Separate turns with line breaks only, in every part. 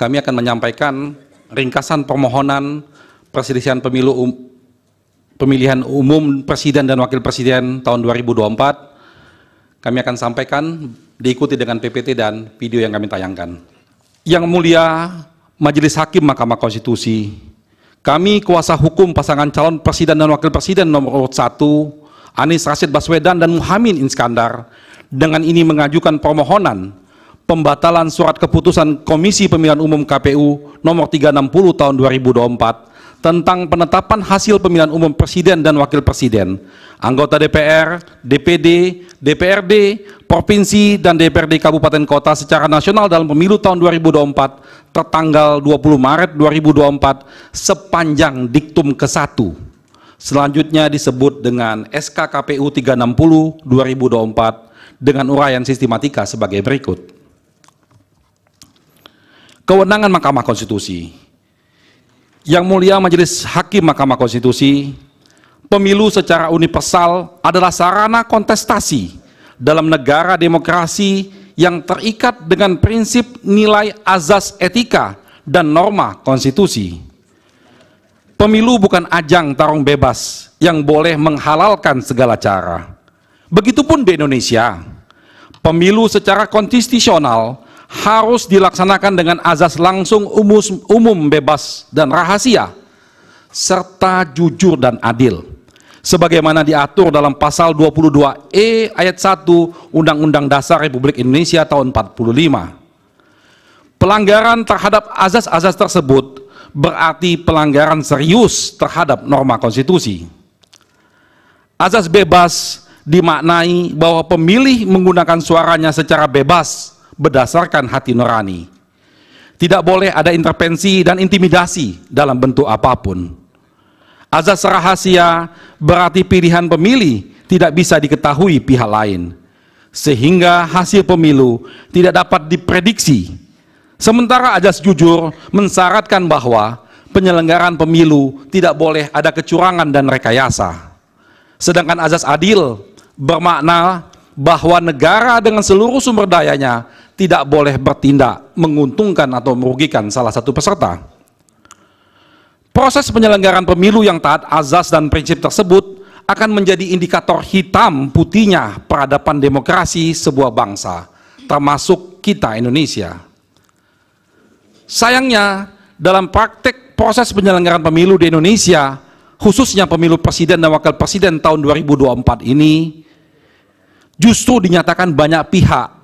kami akan menyampaikan ringkasan permohonan perselisihan pemilu um, pemilihan umum presiden dan wakil presiden tahun 2024. Kami akan sampaikan diikuti dengan PPT dan video yang kami tayangkan. Yang mulia Majelis Hakim Mahkamah Konstitusi, kami kuasa hukum pasangan calon presiden dan wakil presiden nomor urut 1 Anies Rashid Baswedan dan Muhammad Iskandar dengan ini mengajukan permohonan pembatalan surat keputusan Komisi Pemilihan Umum KPU nomor 360 tahun 2024 tentang penetapan hasil pemilihan umum presiden dan wakil presiden, anggota DPR, DPD, DPRD, provinsi dan DPRD kabupaten kota secara nasional dalam pemilu tahun 2024 tertanggal 20 Maret 2024 sepanjang diktum ke-1 selanjutnya disebut dengan SK SKKPU 360 2024 dengan uraian sistematika sebagai berikut kewenangan Mahkamah Konstitusi. Yang mulia Majelis Hakim Mahkamah Konstitusi, pemilu secara universal adalah sarana kontestasi dalam negara demokrasi yang terikat dengan prinsip nilai azas etika dan norma konstitusi. Pemilu bukan ajang tarung bebas yang boleh menghalalkan segala cara. Begitupun di Indonesia, pemilu secara konstitusional harus dilaksanakan dengan azas langsung umus, umum bebas dan rahasia serta jujur dan adil sebagaimana diatur dalam pasal 22E ayat 1 Undang-Undang Dasar Republik Indonesia tahun 45 pelanggaran terhadap azas-azas tersebut berarti pelanggaran serius terhadap norma konstitusi azas bebas dimaknai bahwa pemilih menggunakan suaranya secara bebas berdasarkan hati nurani. Tidak boleh ada intervensi dan intimidasi dalam bentuk apapun. Azas rahasia berarti pilihan pemilih tidak bisa diketahui pihak lain, sehingga hasil pemilu tidak dapat diprediksi. Sementara azas jujur mensyaratkan bahwa penyelenggaraan pemilu tidak boleh ada kecurangan dan rekayasa. Sedangkan azas adil bermakna bahwa negara dengan seluruh sumber dayanya tidak boleh bertindak menguntungkan atau merugikan salah satu peserta. Proses penyelenggaraan pemilu yang taat azas dan prinsip tersebut akan menjadi indikator hitam putihnya peradaban demokrasi sebuah bangsa, termasuk kita Indonesia. Sayangnya, dalam praktik proses penyelenggaraan pemilu di Indonesia, khususnya pemilu presiden dan wakil presiden tahun 2024 ini, justru dinyatakan banyak pihak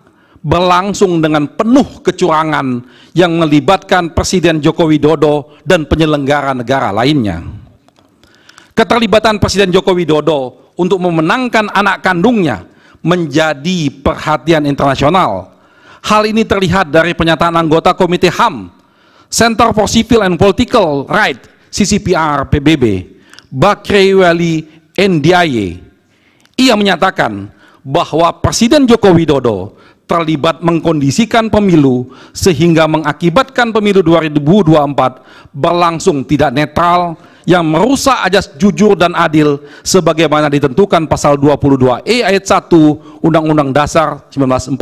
berlangsung dengan penuh kecurangan yang melibatkan Presiden Joko Widodo dan penyelenggara negara lainnya. Keterlibatan Presiden Joko Widodo untuk memenangkan anak kandungnya menjadi perhatian internasional. Hal ini terlihat dari pernyataan anggota Komite HAM, Center for Civil and Political Rights CCPR PBB, Bakri Wali NDIA. Ia menyatakan bahwa Presiden Joko Widodo terlibat mengkondisikan pemilu sehingga mengakibatkan pemilu 2024 berlangsung tidak netral yang merusak ajas jujur dan adil sebagaimana ditentukan pasal 22E ayat 1 Undang-Undang Dasar 1945.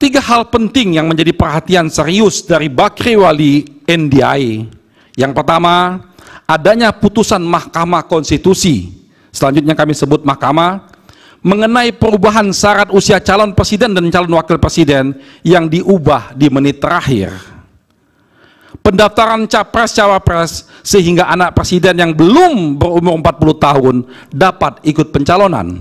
Tiga hal penting yang menjadi perhatian serius dari Bakri Wali NDI. E. Yang pertama, adanya putusan Mahkamah Konstitusi. Selanjutnya kami sebut Mahkamah mengenai perubahan syarat usia calon presiden dan calon wakil presiden yang diubah di menit terakhir. Pendaftaran capres-cawapres sehingga anak presiden yang belum berumur 40 tahun dapat ikut pencalonan.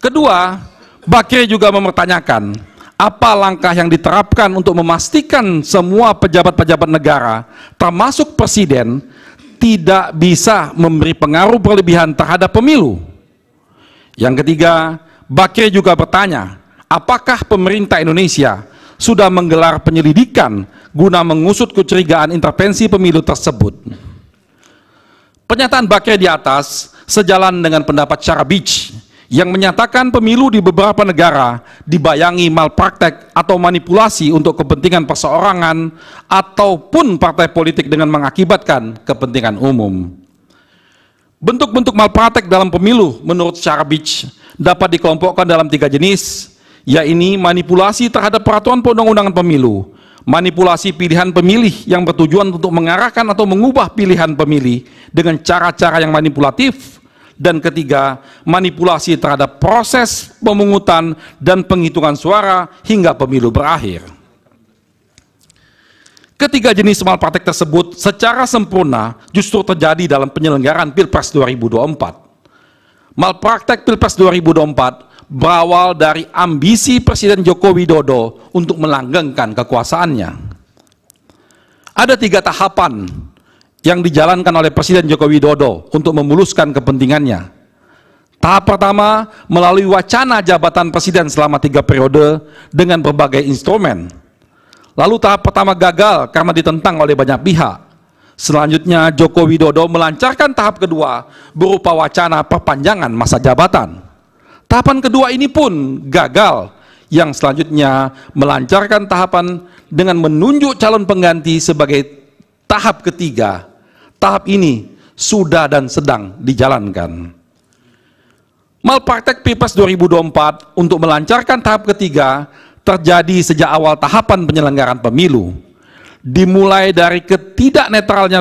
Kedua, Bakri juga mempertanyakan, apa langkah yang diterapkan untuk memastikan semua pejabat-pejabat negara, termasuk presiden, tidak bisa memberi pengaruh berlebihan terhadap pemilu? Yang ketiga, Bakri juga bertanya, apakah pemerintah Indonesia sudah menggelar penyelidikan guna mengusut kecurigaan intervensi pemilu tersebut? Pernyataan Bakri di atas sejalan dengan pendapat Beach yang menyatakan pemilu di beberapa negara dibayangi malpraktek atau manipulasi untuk kepentingan perseorangan ataupun partai politik dengan mengakibatkan kepentingan umum. Bentuk-bentuk malpraktek dalam pemilu menurut Syarabich dapat dikelompokkan dalam tiga jenis, Yaitu manipulasi terhadap peraturan perundang-undangan pemilu, manipulasi pilihan pemilih yang bertujuan untuk mengarahkan atau mengubah pilihan pemilih dengan cara-cara yang manipulatif, dan ketiga, manipulasi terhadap proses pemungutan dan penghitungan suara hingga pemilu berakhir. Ketiga jenis malpraktek tersebut secara sempurna justru terjadi dalam penyelenggaraan Pilpres 2024. Malpraktek Pilpres 2024 berawal dari ambisi Presiden Joko Widodo untuk melanggengkan kekuasaannya. Ada tiga tahapan yang dijalankan oleh Presiden Joko Widodo untuk memuluskan kepentingannya. Tahap pertama melalui wacana jabatan presiden selama tiga periode dengan berbagai instrumen Lalu tahap pertama gagal karena ditentang oleh banyak pihak. Selanjutnya Joko Widodo melancarkan tahap kedua berupa wacana perpanjangan masa jabatan. Tahapan kedua ini pun gagal yang selanjutnya melancarkan tahapan dengan menunjuk calon pengganti sebagai tahap ketiga. Tahap ini sudah dan sedang dijalankan. Malpraktek Pilpres 2024 untuk melancarkan tahap ketiga terjadi sejak awal tahapan penyelenggaraan pemilu, dimulai dari ketidak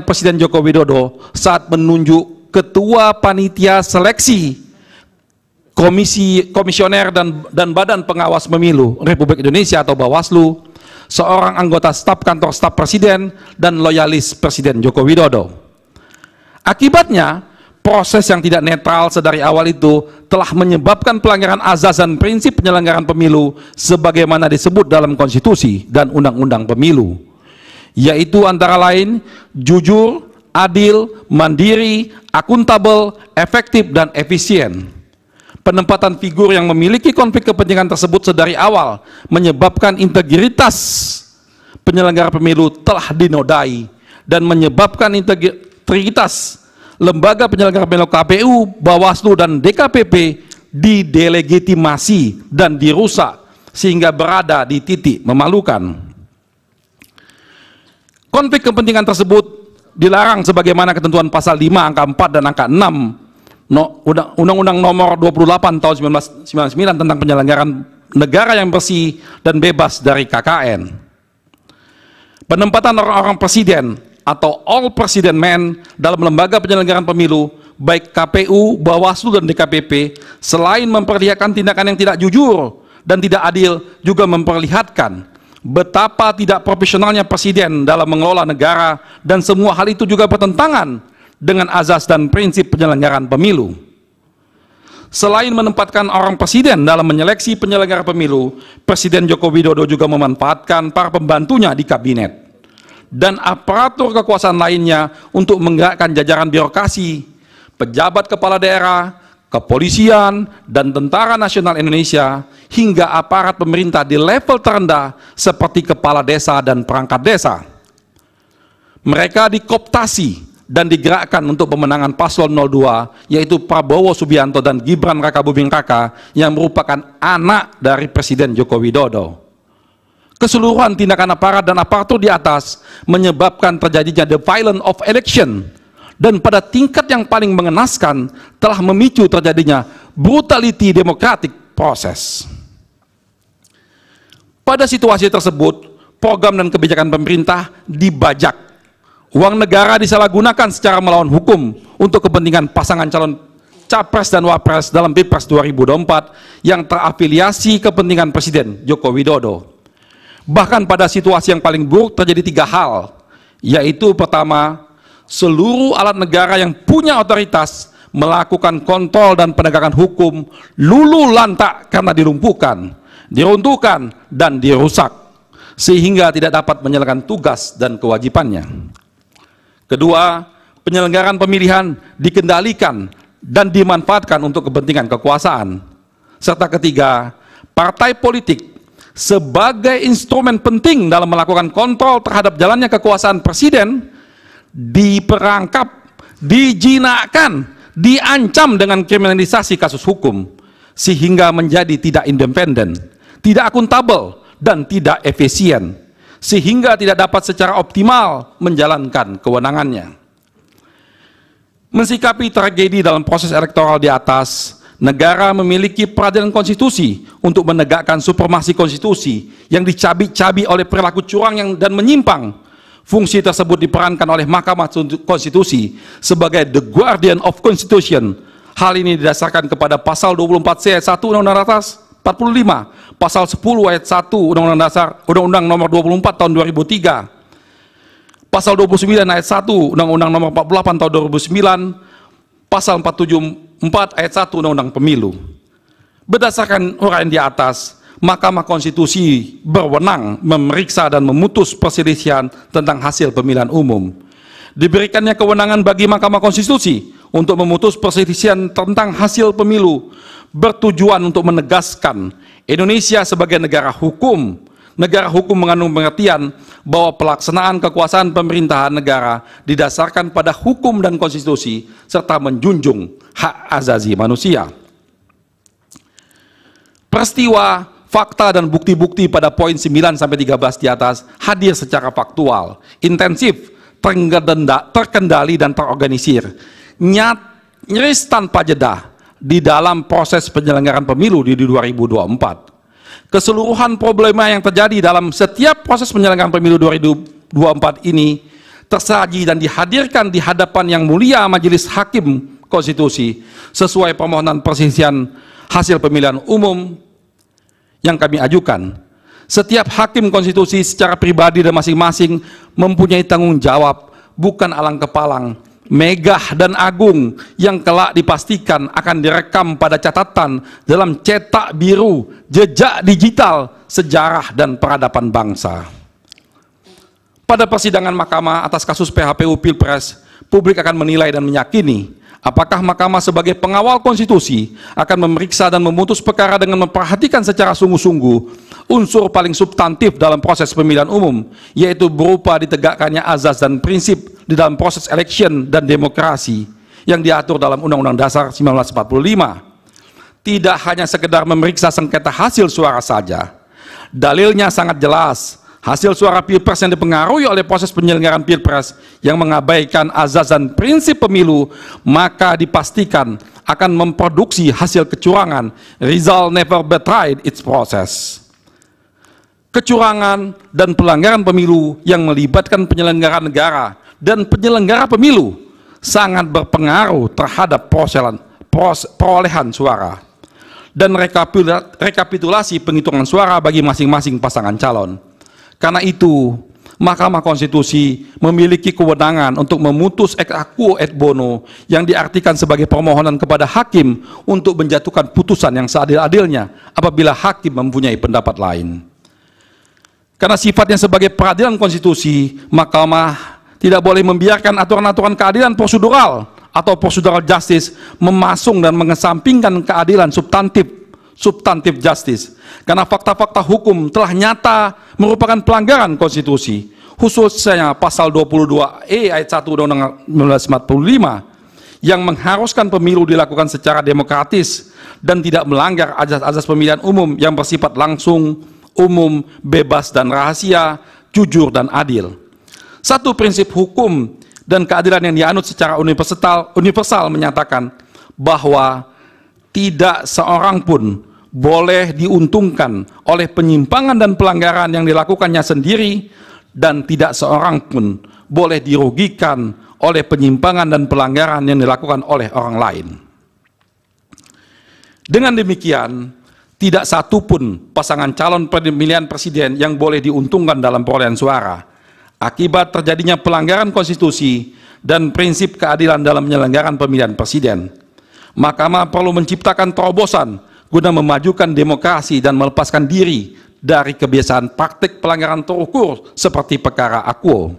Presiden Joko Widodo saat menunjuk ketua panitia seleksi komisi komisioner dan dan badan pengawas pemilu Republik Indonesia atau Bawaslu, seorang anggota staf kantor staf presiden dan loyalis Presiden Joko Widodo. Akibatnya, proses yang tidak netral sedari awal itu telah menyebabkan pelanggaran azas dan prinsip penyelenggaraan pemilu sebagaimana disebut dalam konstitusi dan undang-undang pemilu yaitu antara lain jujur, adil, mandiri, akuntabel, efektif dan efisien. Penempatan figur yang memiliki konflik kepentingan tersebut sedari awal menyebabkan integritas penyelenggara pemilu telah dinodai dan menyebabkan integritas lembaga penyelenggara pemilu KPU, Bawaslu, dan DKPP didelegitimasi dan dirusak sehingga berada di titik memalukan. Konflik kepentingan tersebut dilarang sebagaimana ketentuan pasal 5 angka 4 dan angka 6 Undang-Undang nomor 28 tahun 1999 tentang penyelenggaraan negara yang bersih dan bebas dari KKN. Penempatan orang-orang presiden atau all president men dalam lembaga penyelenggaraan pemilu baik KPU, Bawaslu dan DKPP selain memperlihatkan tindakan yang tidak jujur dan tidak adil juga memperlihatkan betapa tidak profesionalnya presiden dalam mengelola negara dan semua hal itu juga bertentangan dengan azas dan prinsip penyelenggaraan pemilu. Selain menempatkan orang presiden dalam menyeleksi penyelenggara pemilu, Presiden Joko Widodo juga memanfaatkan para pembantunya di kabinet dan aparatur kekuasaan lainnya untuk menggerakkan jajaran birokrasi, pejabat kepala daerah, kepolisian, dan tentara nasional Indonesia, hingga aparat pemerintah di level terendah seperti kepala desa dan perangkat desa. Mereka dikoptasi dan digerakkan untuk pemenangan paslon 02 yaitu Prabowo Subianto dan Gibran Raka Buming Raka yang merupakan anak dari Presiden Joko Widodo keseluruhan tindakan aparat dan aparatur di atas menyebabkan terjadinya the violence of election dan pada tingkat yang paling mengenaskan telah memicu terjadinya brutality democratic proses. Pada situasi tersebut, program dan kebijakan pemerintah dibajak. Uang negara disalahgunakan secara melawan hukum untuk kepentingan pasangan calon capres dan wapres dalam Pilpres 2024 yang terafiliasi kepentingan Presiden Joko Widodo Bahkan pada situasi yang paling buruk terjadi tiga hal, yaitu pertama, seluruh alat negara yang punya otoritas melakukan kontrol dan penegakan hukum lulu lantak karena dilumpuhkan, diruntuhkan, dan dirusak, sehingga tidak dapat menjalankan tugas dan kewajibannya. Kedua, penyelenggaraan pemilihan dikendalikan dan dimanfaatkan untuk kepentingan kekuasaan. Serta ketiga, partai politik sebagai instrumen penting dalam melakukan kontrol terhadap jalannya kekuasaan presiden diperangkap, dijinakkan, diancam dengan kriminalisasi kasus hukum sehingga menjadi tidak independen, tidak akuntabel dan tidak efisien sehingga tidak dapat secara optimal menjalankan kewenangannya. Mensikapi tragedi dalam proses elektoral di atas, negara memiliki peradilan konstitusi untuk menegakkan supremasi konstitusi yang dicabik-cabik oleh perilaku curang yang dan menyimpang. Fungsi tersebut diperankan oleh Mahkamah Konstitusi sebagai the guardian of constitution. Hal ini didasarkan kepada pasal 24 C 1 Undang-Undang Atas 45, pasal 10 ayat 1 Undang-Undang Dasar Undang-Undang nomor 24 tahun 2003. Pasal 29 ayat 1 Undang-Undang nomor 48 tahun 2009, pasal 47 4 ayat 1 Undang-Undang Pemilu. Berdasarkan uraian di atas, Mahkamah Konstitusi berwenang memeriksa dan memutus perselisihan tentang hasil pemilihan umum. Diberikannya kewenangan bagi Mahkamah Konstitusi untuk memutus perselisihan tentang hasil pemilu bertujuan untuk menegaskan Indonesia sebagai negara hukum negara hukum mengandung pengertian bahwa pelaksanaan kekuasaan pemerintahan negara didasarkan pada hukum dan konstitusi serta menjunjung hak azazi manusia. Peristiwa fakta dan bukti-bukti pada poin 9 sampai 13 di atas hadir secara faktual, intensif, terkendali dan terorganisir, nyat, nyaris tanpa jeda di dalam proses penyelenggaraan pemilu di 2024 keseluruhan problema yang terjadi dalam setiap proses penyelenggaraan pemilu 2024 ini tersaji dan dihadirkan di hadapan yang mulia Majelis Hakim Konstitusi sesuai permohonan persisian hasil pemilihan umum yang kami ajukan. Setiap hakim konstitusi secara pribadi dan masing-masing mempunyai tanggung jawab bukan alang kepalang megah dan agung yang kelak dipastikan akan direkam pada catatan dalam cetak biru, jejak digital, sejarah dan peradaban bangsa. Pada persidangan mahkamah atas kasus PHPU Pilpres, publik akan menilai dan meyakini apakah mahkamah sebagai pengawal konstitusi akan memeriksa dan memutus perkara dengan memperhatikan secara sungguh-sungguh unsur paling substantif dalam proses pemilihan umum, yaitu berupa ditegakkannya azas dan prinsip di dalam proses election dan demokrasi yang diatur dalam Undang-Undang Dasar 1945. Tidak hanya sekedar memeriksa sengketa hasil suara saja, dalilnya sangat jelas. Hasil suara pilpres yang dipengaruhi oleh proses penyelenggaraan pilpres yang mengabaikan azaz dan prinsip pemilu, maka dipastikan akan memproduksi hasil kecurangan. Rizal never betrayed its process kecurangan dan pelanggaran pemilu yang melibatkan penyelenggaraan negara dan penyelenggara pemilu sangat berpengaruh terhadap perolehan, perolehan suara dan rekapitulasi penghitungan suara bagi masing-masing pasangan calon. Karena itu, Mahkamah Konstitusi memiliki kewenangan untuk memutus ex aequo et bono yang diartikan sebagai permohonan kepada hakim untuk menjatuhkan putusan yang seadil-adilnya apabila hakim mempunyai pendapat lain. Karena sifatnya sebagai peradilan konstitusi, Mahkamah tidak boleh membiarkan aturan-aturan keadilan prosedural atau prosedural justice memasung dan mengesampingkan keadilan substantif substantif justice karena fakta-fakta hukum telah nyata merupakan pelanggaran konstitusi khususnya pasal 22E ayat 1 Undang-Undang 1945 yang mengharuskan pemilu dilakukan secara demokratis dan tidak melanggar azas-azas pemilihan umum yang bersifat langsung, umum, bebas dan rahasia, jujur dan adil. Satu prinsip hukum dan keadilan yang dianut secara universal, universal menyatakan bahwa tidak seorang pun boleh diuntungkan oleh penyimpangan dan pelanggaran yang dilakukannya sendiri dan tidak seorang pun boleh dirugikan oleh penyimpangan dan pelanggaran yang dilakukan oleh orang lain. Dengan demikian, tidak satu pun pasangan calon pemilihan presiden yang boleh diuntungkan dalam perolehan suara akibat terjadinya pelanggaran konstitusi dan prinsip keadilan dalam penyelenggaraan pemilihan presiden. Mahkamah perlu menciptakan terobosan guna memajukan demokrasi dan melepaskan diri dari kebiasaan praktik pelanggaran terukur seperti perkara Akuo.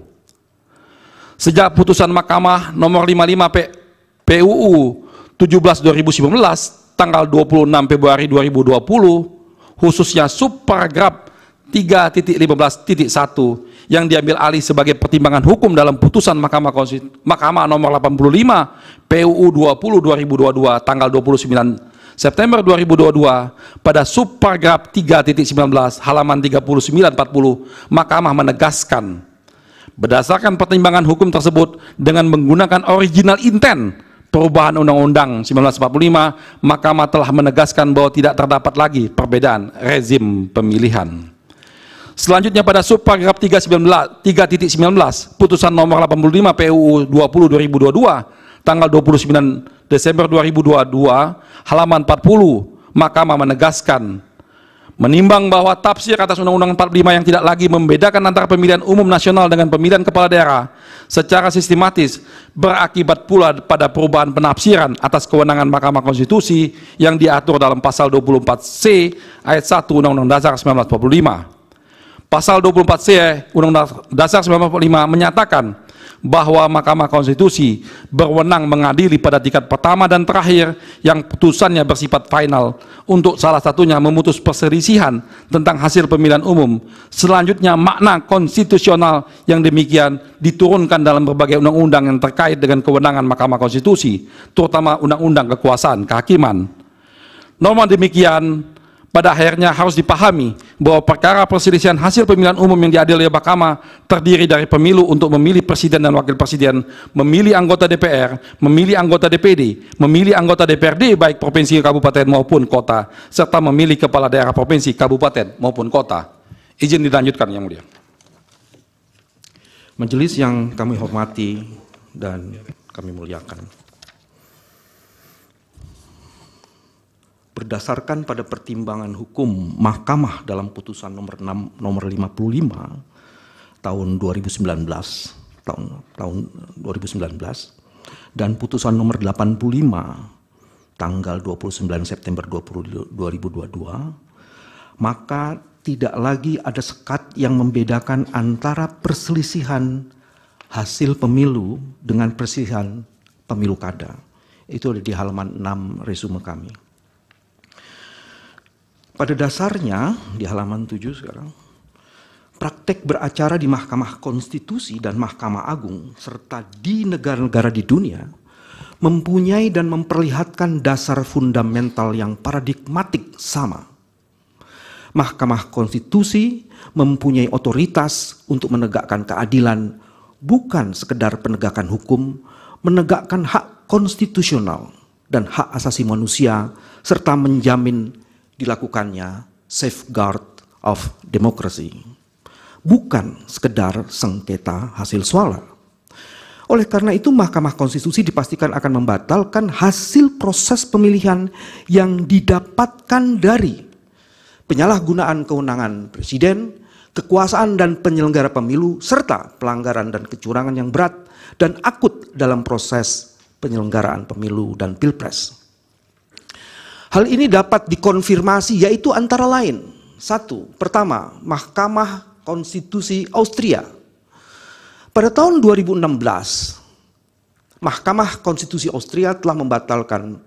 Sejak putusan Mahkamah nomor 55 P PUU 17 2019 tanggal 26 Februari 2020 khususnya subparagraf 3.15.1 yang diambil alih sebagai pertimbangan hukum dalam putusan Mahkamah Konstitusi Mahkamah nomor 85 PUU 20 2022 tanggal 29 September 2022 pada subparagraf 3.19 halaman empat puluh Mahkamah menegaskan berdasarkan pertimbangan hukum tersebut dengan menggunakan original intent perubahan Undang-Undang 1945, Mahkamah telah menegaskan bahwa tidak terdapat lagi perbedaan rezim pemilihan. Selanjutnya pada subparagraf 3.19 putusan nomor 85 PUU 20 2022 tanggal 29 Desember 2022 halaman 40 Mahkamah menegaskan menimbang bahwa tafsir atas Undang-Undang 45 yang tidak lagi membedakan antara pemilihan umum nasional dengan pemilihan kepala daerah secara sistematis berakibat pula pada perubahan penafsiran atas kewenangan Mahkamah Konstitusi yang diatur dalam pasal 24C ayat 1 Undang-Undang Dasar 1945. Pasal 24C Undang-Undang Dasar 1945 menyatakan bahwa Mahkamah Konstitusi berwenang mengadili pada tingkat pertama dan terakhir yang putusannya bersifat final untuk salah satunya memutus perselisihan tentang hasil pemilihan umum. Selanjutnya makna konstitusional yang demikian diturunkan dalam berbagai undang-undang yang terkait dengan kewenangan Mahkamah Konstitusi, terutama undang-undang kekuasaan kehakiman. Norma demikian pada akhirnya harus dipahami bahwa perkara perselisihan hasil pemilihan umum yang diadil oleh Bakama terdiri dari pemilu untuk memilih presiden dan wakil presiden, memilih anggota DPR, memilih anggota DPD, memilih anggota DPRD baik provinsi, kabupaten maupun kota, serta memilih kepala daerah provinsi, kabupaten maupun kota. Izin dilanjutkan yang mulia.
Majelis yang kami hormati dan kami muliakan. berdasarkan pada pertimbangan hukum Mahkamah dalam putusan nomor 6 nomor 55 tahun 2019 tahun tahun 2019 dan putusan nomor 85 tanggal 29 September 20, 2022 maka tidak lagi ada sekat yang membedakan antara perselisihan hasil pemilu dengan perselisihan pemilu kada. Itu ada di halaman 6 resume kami. Pada dasarnya, di halaman 7 sekarang, praktek beracara di Mahkamah Konstitusi dan Mahkamah Agung, serta di negara-negara di dunia, mempunyai dan memperlihatkan dasar fundamental yang paradigmatik sama. Mahkamah Konstitusi mempunyai otoritas untuk menegakkan keadilan, bukan sekedar penegakan hukum, menegakkan hak konstitusional dan hak asasi manusia, serta menjamin dilakukannya safeguard of democracy. Bukan sekedar sengketa hasil suara. Oleh karena itu Mahkamah Konstitusi dipastikan akan membatalkan hasil proses pemilihan yang didapatkan dari penyalahgunaan kewenangan presiden, kekuasaan dan penyelenggara pemilu serta pelanggaran dan kecurangan yang berat dan akut dalam proses penyelenggaraan pemilu dan pilpres. Hal ini dapat dikonfirmasi yaitu antara lain. Satu, pertama, Mahkamah Konstitusi Austria. Pada tahun 2016, Mahkamah Konstitusi Austria telah membatalkan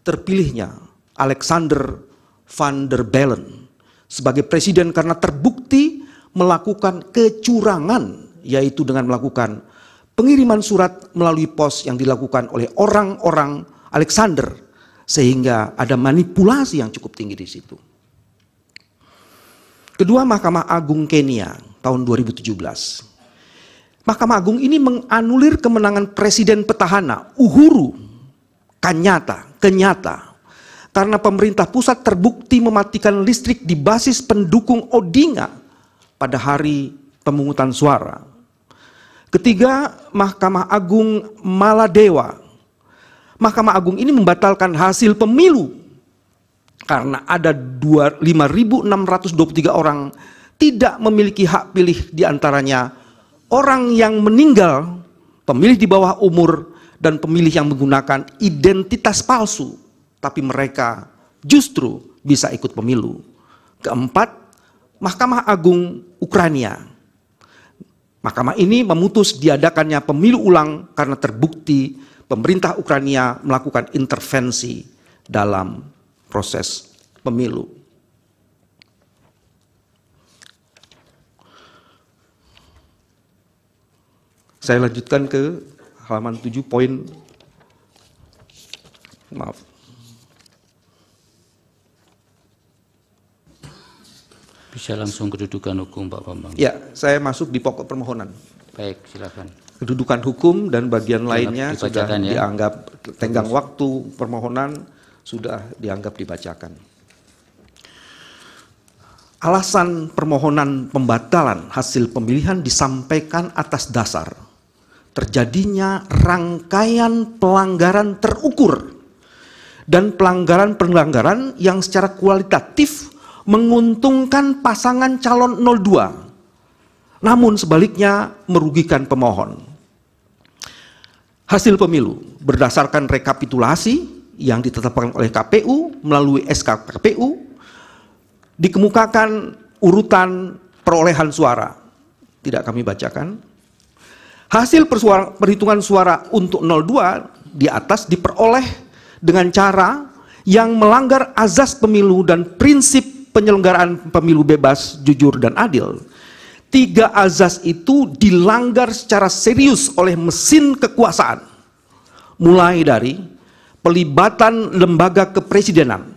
terpilihnya Alexander van der Bellen sebagai presiden karena terbukti melakukan kecurangan yaitu dengan melakukan pengiriman surat melalui pos yang dilakukan oleh orang-orang Alexander sehingga ada manipulasi yang cukup tinggi di situ. Kedua Mahkamah Agung Kenya tahun 2017. Mahkamah Agung ini menganulir kemenangan Presiden petahana Uhuru kenyata, kenyata, karena pemerintah pusat terbukti mematikan listrik di basis pendukung Odinga pada hari pemungutan suara. Ketiga, Mahkamah Agung Maladewa Mahkamah Agung ini membatalkan hasil pemilu karena ada 5.623 orang tidak memiliki hak pilih diantaranya orang yang meninggal, pemilih di bawah umur, dan pemilih yang menggunakan identitas palsu, tapi mereka justru bisa ikut pemilu. Keempat, Mahkamah Agung Ukraina. Mahkamah ini memutus diadakannya pemilu ulang karena terbukti pemerintah Ukraina melakukan intervensi dalam proses pemilu. Saya lanjutkan ke halaman 7 poin maaf. Bisa langsung kedudukan hukum Pak Bambang. Ya, saya masuk di pokok permohonan. Baik, silakan kedudukan hukum dan bagian lainnya sudah ya. dianggap tenggang waktu permohonan sudah dianggap dibacakan. Alasan permohonan pembatalan hasil pemilihan disampaikan atas dasar terjadinya rangkaian pelanggaran terukur dan pelanggaran-pelanggaran yang secara kualitatif menguntungkan pasangan calon 02 namun sebaliknya merugikan pemohon. Hasil pemilu berdasarkan rekapitulasi yang ditetapkan oleh KPU melalui SK KPU dikemukakan urutan perolehan suara. Tidak kami bacakan. Hasil persuara, perhitungan suara untuk 02 di atas diperoleh dengan cara yang melanggar azas pemilu dan prinsip penyelenggaraan pemilu bebas, jujur, dan adil Tiga azas itu dilanggar secara serius oleh mesin kekuasaan. Mulai dari pelibatan lembaga kepresidenan,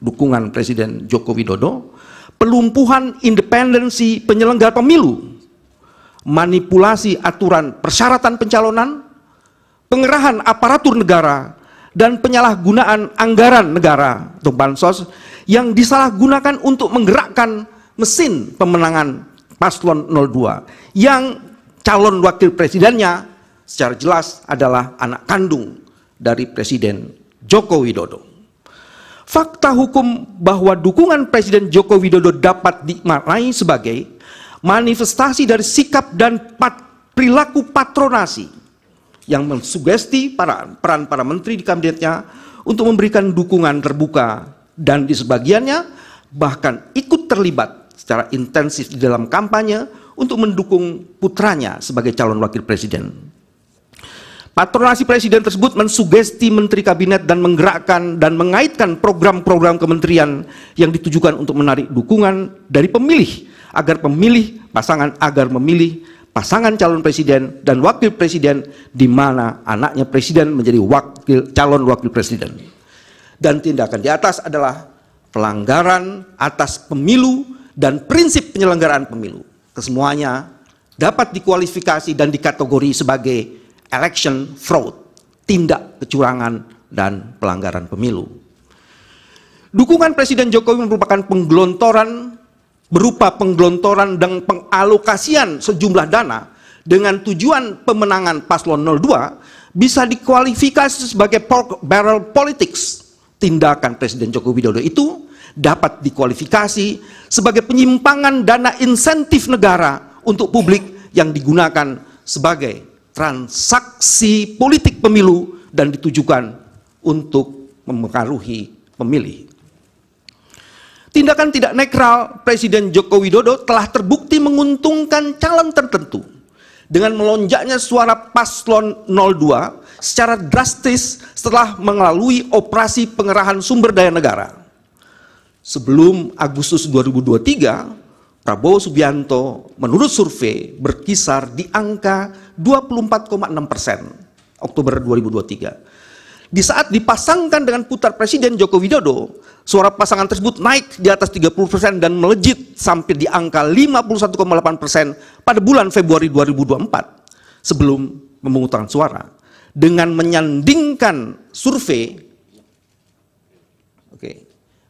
dukungan Presiden Joko Widodo, pelumpuhan independensi penyelenggara pemilu, manipulasi aturan persyaratan pencalonan, pengerahan aparatur negara, dan penyalahgunaan anggaran negara atau bansos yang disalahgunakan untuk menggerakkan mesin pemenangan paslon 02 yang calon wakil presidennya secara jelas adalah anak kandung dari Presiden Joko Widodo. Fakta hukum bahwa dukungan Presiden Joko Widodo dapat dimaknai sebagai manifestasi dari sikap dan pat, perilaku patronasi yang mensugesti para, peran para menteri di kabinetnya untuk memberikan dukungan terbuka dan di sebagiannya bahkan ikut terlibat secara intensif di dalam kampanye untuk mendukung putranya sebagai calon wakil presiden. Patronasi presiden tersebut mensugesti menteri kabinet dan menggerakkan dan mengaitkan program-program kementerian yang ditujukan untuk menarik dukungan dari pemilih agar pemilih pasangan agar memilih pasangan calon presiden dan wakil presiden di mana anaknya presiden menjadi wakil calon wakil presiden. Dan tindakan di atas adalah pelanggaran atas pemilu dan prinsip penyelenggaraan pemilu. Kesemuanya dapat dikualifikasi dan dikategori sebagai election fraud, tindak kecurangan dan pelanggaran pemilu. Dukungan Presiden Jokowi merupakan penggelontoran berupa penggelontoran dan pengalokasian sejumlah dana dengan tujuan pemenangan paslon 02 bisa dikualifikasi sebagai pork barrel politics. Tindakan Presiden Joko Widodo itu dapat dikualifikasi sebagai penyimpangan dana insentif negara untuk publik yang digunakan sebagai transaksi politik pemilu dan ditujukan untuk mempengaruhi pemilih. Tindakan tidak netral Presiden Joko Widodo telah terbukti menguntungkan calon tertentu dengan melonjaknya suara paslon 02 secara drastis setelah melalui operasi pengerahan sumber daya negara sebelum Agustus 2023, Prabowo Subianto menurut survei berkisar di angka 24,6 persen Oktober 2023. Di saat dipasangkan dengan putar Presiden Joko Widodo, suara pasangan tersebut naik di atas 30 persen dan melejit sampai di angka 51,8 persen pada bulan Februari 2024 sebelum pemungutan suara. Dengan menyandingkan survei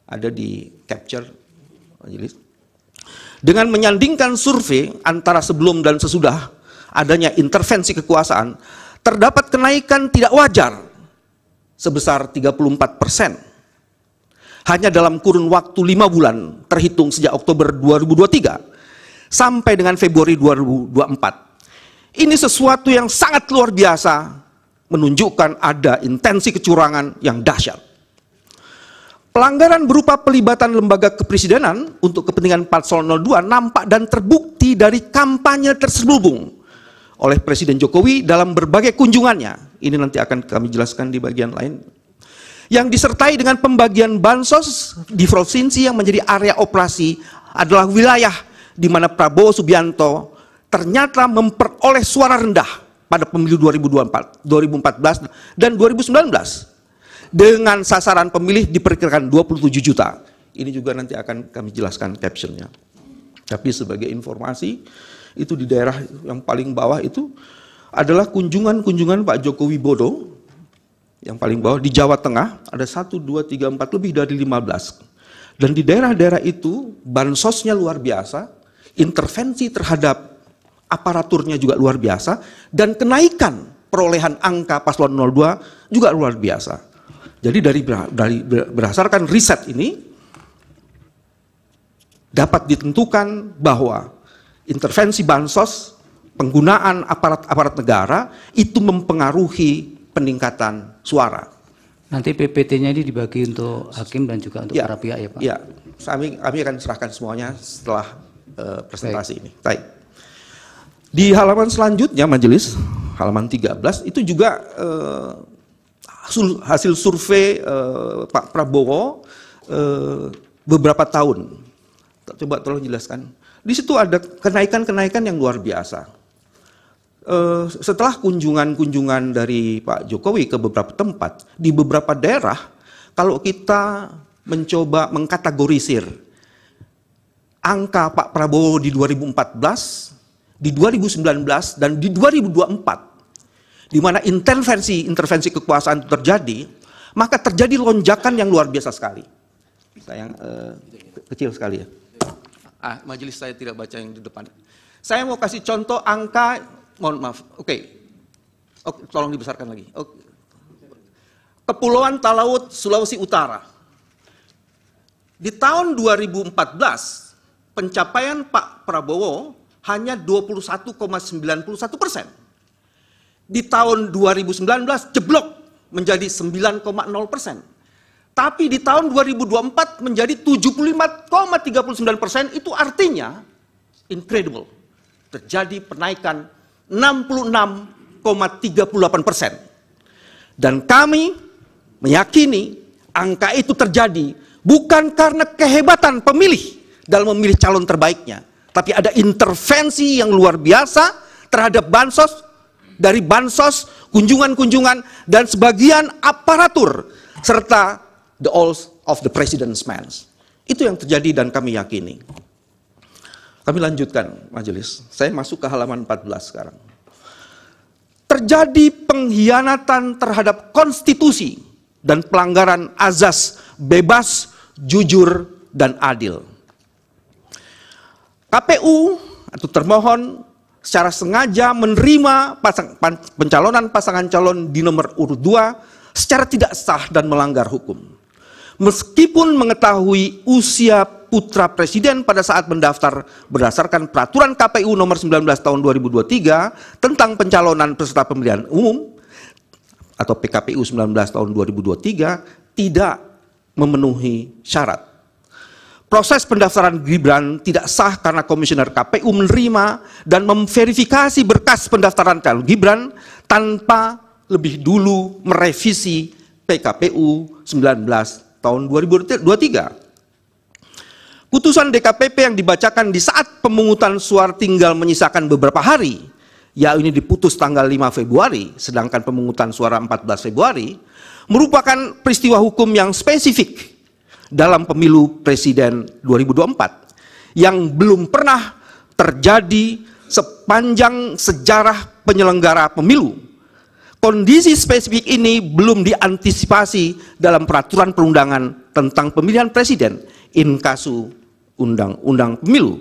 ada di capture majelis. Dengan menyandingkan survei antara sebelum dan sesudah adanya intervensi kekuasaan, terdapat kenaikan tidak wajar sebesar 34 persen. Hanya dalam kurun waktu lima bulan terhitung sejak Oktober 2023 sampai dengan Februari 2024. Ini sesuatu yang sangat luar biasa menunjukkan ada intensi kecurangan yang dahsyat. Pelanggaran berupa pelibatan lembaga kepresidenan untuk kepentingan paslon 02 nampak dan terbukti dari kampanye terselubung oleh Presiden Jokowi dalam berbagai kunjungannya. Ini nanti akan kami jelaskan di bagian lain. Yang disertai dengan pembagian bansos di provinsi yang menjadi area operasi adalah wilayah di mana Prabowo Subianto ternyata memperoleh suara rendah pada pemilu 2024, 2014 dan 2019 dengan sasaran pemilih diperkirakan 27 juta. Ini juga nanti akan kami jelaskan captionnya. Tapi sebagai informasi, itu di daerah yang paling bawah itu adalah kunjungan-kunjungan Pak Jokowi Bodo, yang paling bawah di Jawa Tengah ada 1 2 3 4 lebih dari 15. Dan di daerah-daerah itu bansosnya luar biasa, intervensi terhadap aparaturnya juga luar biasa dan kenaikan perolehan angka paslon 02 juga luar biasa. Jadi dari, dari berdasarkan riset ini dapat ditentukan bahwa intervensi bansos, penggunaan aparat-aparat negara itu mempengaruhi peningkatan suara. Nanti PPT-nya ini dibagi untuk hakim dan juga untuk ya, para pihak ya Pak? Ya, kami, kami akan serahkan semuanya setelah uh, presentasi Baik. ini. Baik. Di halaman selanjutnya majelis, halaman 13, itu juga uh, hasil survei uh, Pak Prabowo uh, beberapa tahun. Coba tolong jelaskan. Di situ ada kenaikan-kenaikan yang luar biasa. Uh, setelah kunjungan-kunjungan dari Pak Jokowi ke beberapa tempat, di beberapa daerah, kalau kita mencoba mengkategorisir angka Pak Prabowo di 2014, di 2019, dan di 2024, di mana intervensi intervensi kekuasaan terjadi, maka terjadi lonjakan yang luar biasa sekali. Sayang eh, kecil sekali ya. Ah, majelis saya tidak baca yang di depan. Saya mau kasih contoh angka, mohon maaf. Oke. Okay. tolong dibesarkan lagi. Okay. Kepulauan Talaut, Sulawesi Utara. Di tahun 2014, pencapaian Pak Prabowo hanya 21,91 persen di tahun 2019 jeblok menjadi 9,0 persen. Tapi di tahun 2024 menjadi 75,39 persen itu artinya incredible. Terjadi penaikan 66,38 persen. Dan kami meyakini angka itu terjadi bukan karena kehebatan pemilih dalam memilih calon terbaiknya. Tapi ada intervensi yang luar biasa terhadap bansos dari bansos, kunjungan-kunjungan, dan sebagian aparatur, serta the all of the president's men. Itu yang terjadi dan kami yakini. Kami lanjutkan majelis. Saya masuk ke halaman 14 sekarang. Terjadi pengkhianatan terhadap konstitusi dan pelanggaran azas bebas, jujur, dan adil. KPU atau termohon secara sengaja menerima pasang, pan, pencalonan pasangan calon di nomor urut dua secara tidak sah dan melanggar hukum. Meskipun mengetahui usia putra presiden pada saat mendaftar berdasarkan peraturan KPU nomor 19 tahun 2023 tentang pencalonan peserta pemilihan umum atau PKPU 19 tahun 2023 tidak memenuhi syarat. Proses pendaftaran Gibran tidak sah karena komisioner KPU menerima dan memverifikasi berkas pendaftaran calon Gibran tanpa lebih dulu merevisi PKPU 19 tahun 2023. Putusan DKPP yang dibacakan di saat pemungutan suara tinggal menyisakan beberapa hari, ya ini diputus tanggal 5 Februari, sedangkan pemungutan suara 14 Februari, merupakan peristiwa hukum yang spesifik dalam pemilu presiden 2024 yang belum pernah terjadi sepanjang sejarah penyelenggara pemilu. Kondisi spesifik ini belum diantisipasi dalam peraturan perundangan tentang pemilihan presiden in kasu undang-undang pemilu.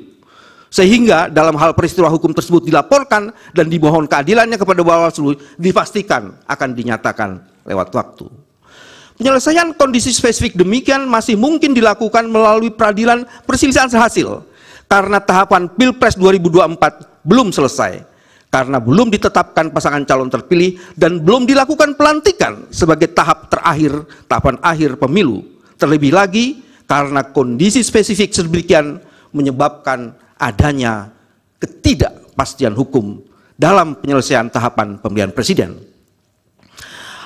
Sehingga dalam hal peristiwa hukum tersebut dilaporkan dan dimohon keadilannya kepada Bawaslu dipastikan akan dinyatakan lewat waktu. Penyelesaian kondisi spesifik demikian masih mungkin dilakukan melalui peradilan perselisihan hasil karena tahapan Pilpres 2024 belum selesai karena belum ditetapkan pasangan calon terpilih dan belum dilakukan pelantikan sebagai tahap terakhir tahapan akhir pemilu. Terlebih lagi karena kondisi spesifik sedemikian menyebabkan adanya ketidakpastian hukum dalam penyelesaian tahapan pemilihan presiden.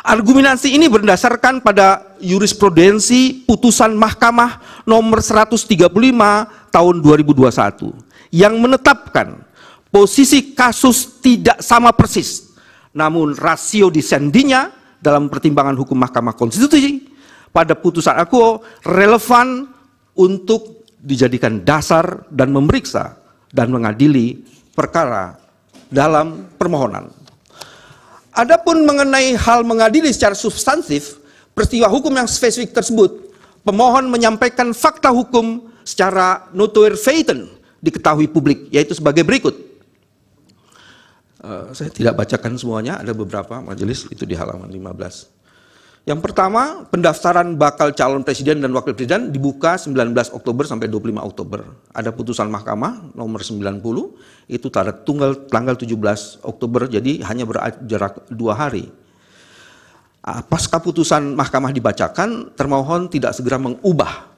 Argumentasi ini berdasarkan pada jurisprudensi putusan Mahkamah nomor 135 tahun 2021 yang menetapkan posisi kasus tidak sama persis namun rasio disendinya dalam pertimbangan hukum Mahkamah Konstitusi pada putusan aku relevan untuk dijadikan dasar dan memeriksa dan mengadili perkara dalam permohonan Adapun mengenai hal mengadili secara substantif, peristiwa hukum yang spesifik tersebut, pemohon menyampaikan fakta hukum secara notoire feiten diketahui publik, yaitu sebagai berikut. Uh, saya tidak bacakan semuanya, ada beberapa majelis itu di halaman 15. Yang pertama, pendaftaran bakal calon presiden dan wakil presiden dibuka 19 Oktober sampai 25 Oktober. Ada putusan mahkamah nomor 90, itu tanggal, tanggal 17 Oktober, jadi hanya berjarak dua hari. Ah, pasca putusan mahkamah dibacakan, termohon tidak segera mengubah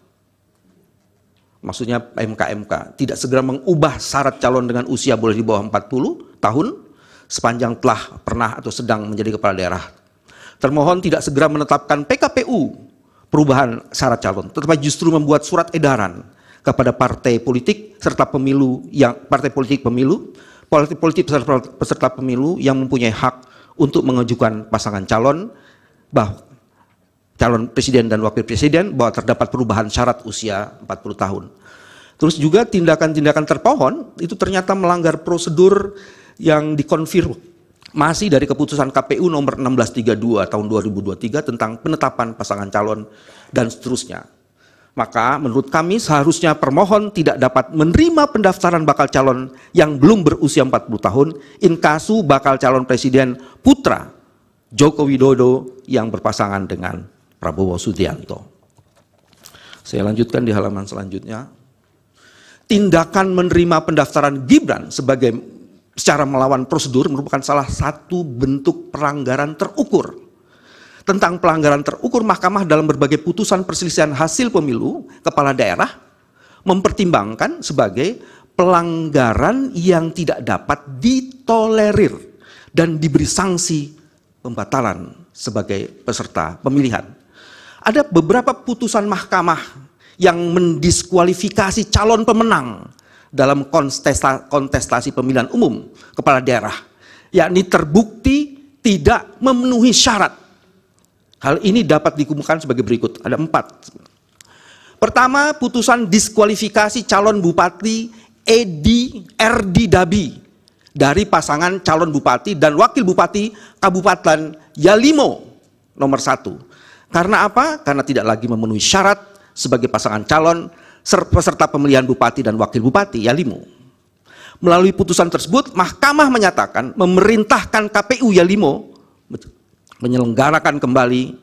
maksudnya MKMK, tidak segera mengubah syarat calon dengan usia boleh di bawah 40 tahun sepanjang telah pernah atau sedang menjadi kepala daerah termohon tidak segera menetapkan PKPU perubahan syarat calon, tetapi justru membuat surat edaran kepada partai politik serta pemilu yang partai politik pemilu, partai politik peserta, peserta pemilu yang mempunyai hak untuk mengajukan pasangan calon bahwa calon presiden dan wakil presiden bahwa terdapat perubahan syarat usia 40 tahun. Terus juga tindakan-tindakan terpohon itu ternyata melanggar prosedur yang dikonfirmasi masih dari keputusan KPU nomor 1632 tahun 2023 tentang penetapan pasangan calon dan seterusnya. Maka menurut kami seharusnya permohon tidak dapat menerima pendaftaran bakal calon yang belum berusia 40 tahun inkasu bakal calon presiden putra Joko Widodo yang berpasangan dengan Prabowo Subianto. Saya lanjutkan di halaman selanjutnya. Tindakan menerima pendaftaran Gibran sebagai secara melawan prosedur merupakan salah satu bentuk pelanggaran terukur tentang pelanggaran terukur mahkamah dalam berbagai putusan perselisihan hasil pemilu kepala daerah mempertimbangkan sebagai pelanggaran yang tidak dapat ditolerir dan diberi sanksi pembatalan sebagai peserta pemilihan. Ada beberapa putusan mahkamah yang mendiskualifikasi calon pemenang dalam kontestasi, pemilihan umum kepala daerah, yakni terbukti tidak memenuhi syarat. Hal ini dapat dikemukakan sebagai berikut, ada empat. Pertama, putusan diskualifikasi calon bupati Edi Erdi Dabi dari pasangan calon bupati dan wakil bupati Kabupaten Yalimo nomor satu. Karena apa? Karena tidak lagi memenuhi syarat sebagai pasangan calon Peserta pemilihan bupati dan wakil bupati Yalimo. Melalui putusan tersebut, mahkamah menyatakan memerintahkan KPU Yalimo menyelenggarakan kembali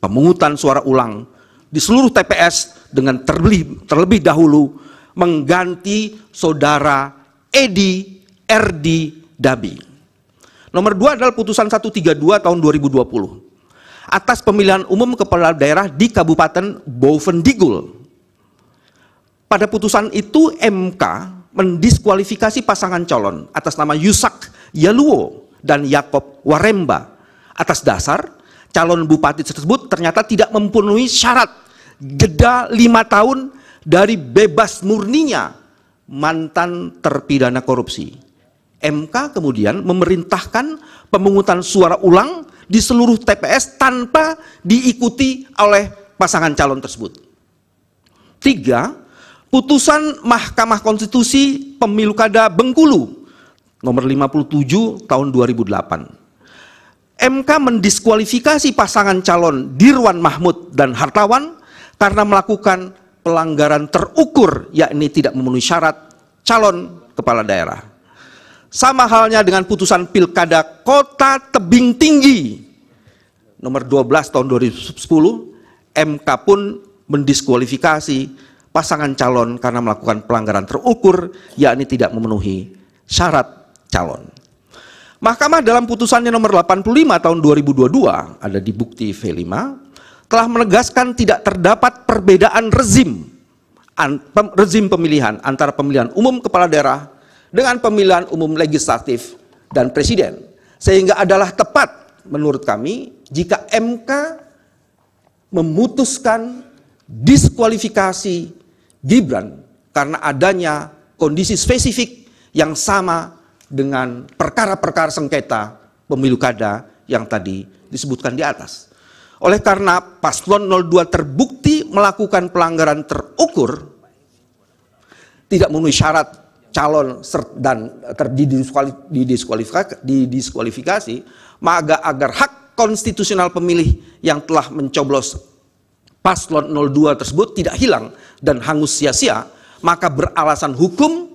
pemungutan suara ulang di seluruh TPS dengan terlebih, terlebih dahulu mengganti saudara Edi Erdi Dabi. Nomor dua adalah putusan 132 tahun 2020 atas pemilihan umum kepala daerah di Kabupaten Bovendigul pada putusan itu MK mendiskualifikasi pasangan calon atas nama Yusak Yaluo dan Yakob Waremba atas dasar calon bupati tersebut ternyata tidak memenuhi syarat jeda lima tahun dari bebas murninya mantan terpidana korupsi. MK kemudian memerintahkan pemungutan suara ulang di seluruh TPS tanpa diikuti oleh pasangan calon tersebut. Tiga, putusan Mahkamah Konstitusi Pemilu Kada Bengkulu nomor 57 tahun 2008. MK mendiskualifikasi pasangan calon Dirwan Mahmud dan Hartawan karena melakukan pelanggaran terukur yakni tidak memenuhi syarat calon kepala daerah. Sama halnya dengan putusan Pilkada Kota Tebing Tinggi nomor 12 tahun 2010, MK pun mendiskualifikasi pasangan calon karena melakukan pelanggaran terukur, yakni tidak memenuhi syarat calon. Mahkamah dalam putusannya nomor 85 tahun 2022, ada di bukti V5, telah menegaskan tidak terdapat perbedaan rezim rezim pemilihan antara pemilihan umum kepala daerah dengan pemilihan umum legislatif dan presiden. Sehingga adalah tepat menurut kami jika MK memutuskan diskualifikasi Gibran karena adanya kondisi spesifik yang sama dengan perkara-perkara sengketa pemilu kada yang tadi disebutkan di atas. Oleh karena paslon 02 terbukti melakukan pelanggaran terukur, tidak memenuhi syarat calon dan eh, didiskualifikasi, maka agar hak konstitusional pemilih yang telah mencoblos paslon 02 tersebut tidak hilang dan hangus sia-sia, maka beralasan hukum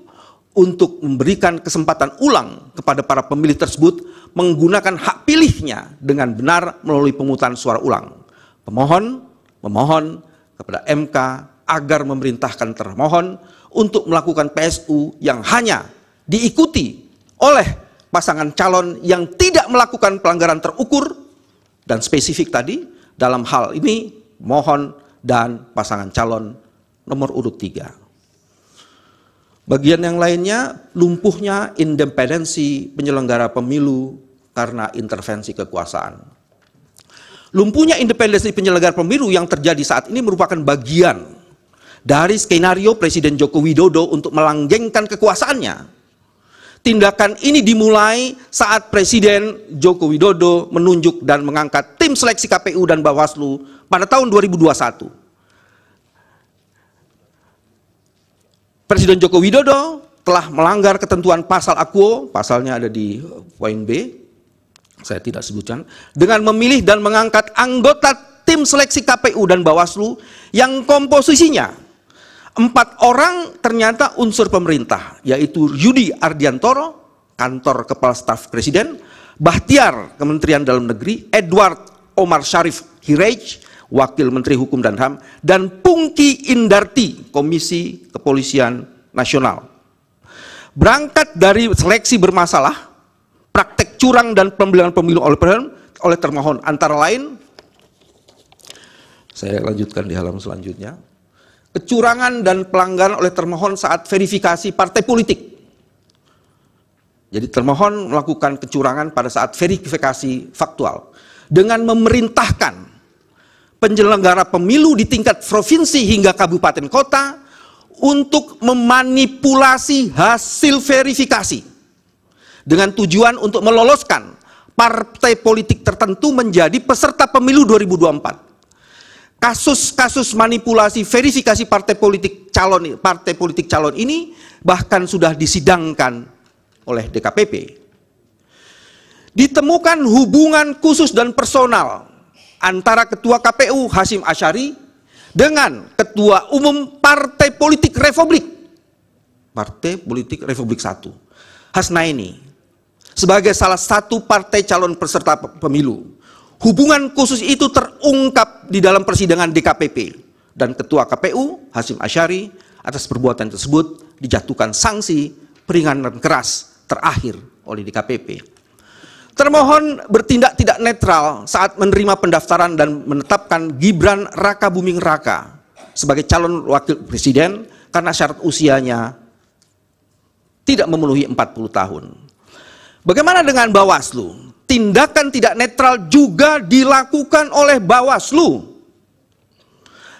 untuk memberikan kesempatan ulang kepada para pemilih tersebut menggunakan hak pilihnya dengan benar melalui pemutusan suara ulang. Pemohon memohon kepada MK agar memerintahkan termohon untuk melakukan PSU yang hanya diikuti oleh pasangan calon yang tidak melakukan pelanggaran terukur dan spesifik tadi dalam hal ini mohon dan pasangan calon nomor urut tiga. Bagian yang lainnya lumpuhnya independensi penyelenggara pemilu karena intervensi kekuasaan. Lumpuhnya independensi penyelenggara pemilu yang terjadi saat ini merupakan bagian dari skenario Presiden Joko Widodo untuk melanggengkan kekuasaannya tindakan ini dimulai saat Presiden Joko Widodo menunjuk dan mengangkat tim seleksi KPU dan Bawaslu pada tahun 2021. Presiden Joko Widodo telah melanggar ketentuan pasal akuo, pasalnya ada di poin B, saya tidak sebutkan, dengan memilih dan mengangkat anggota tim seleksi KPU dan Bawaslu yang komposisinya Empat orang ternyata unsur pemerintah, yaitu Yudi Ardiantoro, kantor Kepala Staf Presiden, Bahtiar, Kementerian Dalam Negeri, Edward Omar Sharif Hiraj, Wakil Menteri Hukum dan HAM, dan Pungki Indarti, Komisi Kepolisian Nasional. Berangkat dari seleksi bermasalah, praktek curang dan pembelian pemilu oleh oleh termohon, antara lain, saya lanjutkan di halaman selanjutnya kecurangan dan pelanggaran oleh termohon saat verifikasi partai politik. Jadi termohon melakukan kecurangan pada saat verifikasi faktual dengan memerintahkan penyelenggara pemilu di tingkat provinsi hingga kabupaten kota untuk memanipulasi hasil verifikasi dengan tujuan untuk meloloskan partai politik tertentu menjadi peserta pemilu 2024 kasus-kasus manipulasi verifikasi partai politik calon partai politik calon ini bahkan sudah disidangkan oleh DKPP. Ditemukan hubungan khusus dan personal antara ketua KPU Hasim Asyari dengan ketua umum Partai Politik Republik Partai Politik Republik 1 Hasnaini sebagai salah satu partai calon peserta pemilu Hubungan khusus itu terungkap di dalam persidangan DKPP dan Ketua KPU Hasim Asyari atas perbuatan tersebut dijatuhkan sanksi peringanan keras terakhir oleh DKPP. Termohon bertindak tidak netral saat menerima pendaftaran dan menetapkan Gibran Raka Buming Raka sebagai calon wakil presiden karena syarat usianya tidak memenuhi 40 tahun. Bagaimana dengan Bawaslu? tindakan tidak netral juga dilakukan oleh Bawaslu.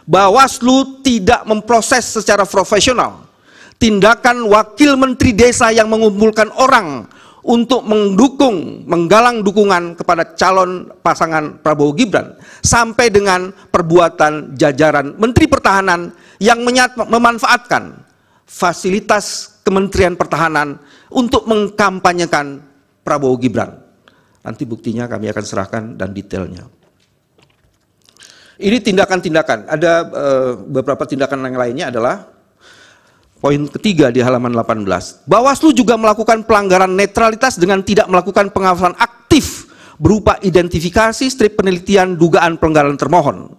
Bawaslu tidak memproses secara profesional. Tindakan wakil menteri desa yang mengumpulkan orang untuk mendukung, menggalang dukungan kepada calon pasangan Prabowo Gibran sampai dengan perbuatan jajaran Menteri Pertahanan yang menyat memanfaatkan fasilitas Kementerian Pertahanan untuk mengkampanyekan Prabowo Gibran. Nanti buktinya kami akan serahkan dan detailnya. Ini tindakan-tindakan. Ada eh, beberapa tindakan yang lainnya adalah poin ketiga di halaman 18. Bawaslu juga melakukan pelanggaran netralitas dengan tidak melakukan pengawasan aktif berupa identifikasi strip penelitian dugaan pelanggaran termohon.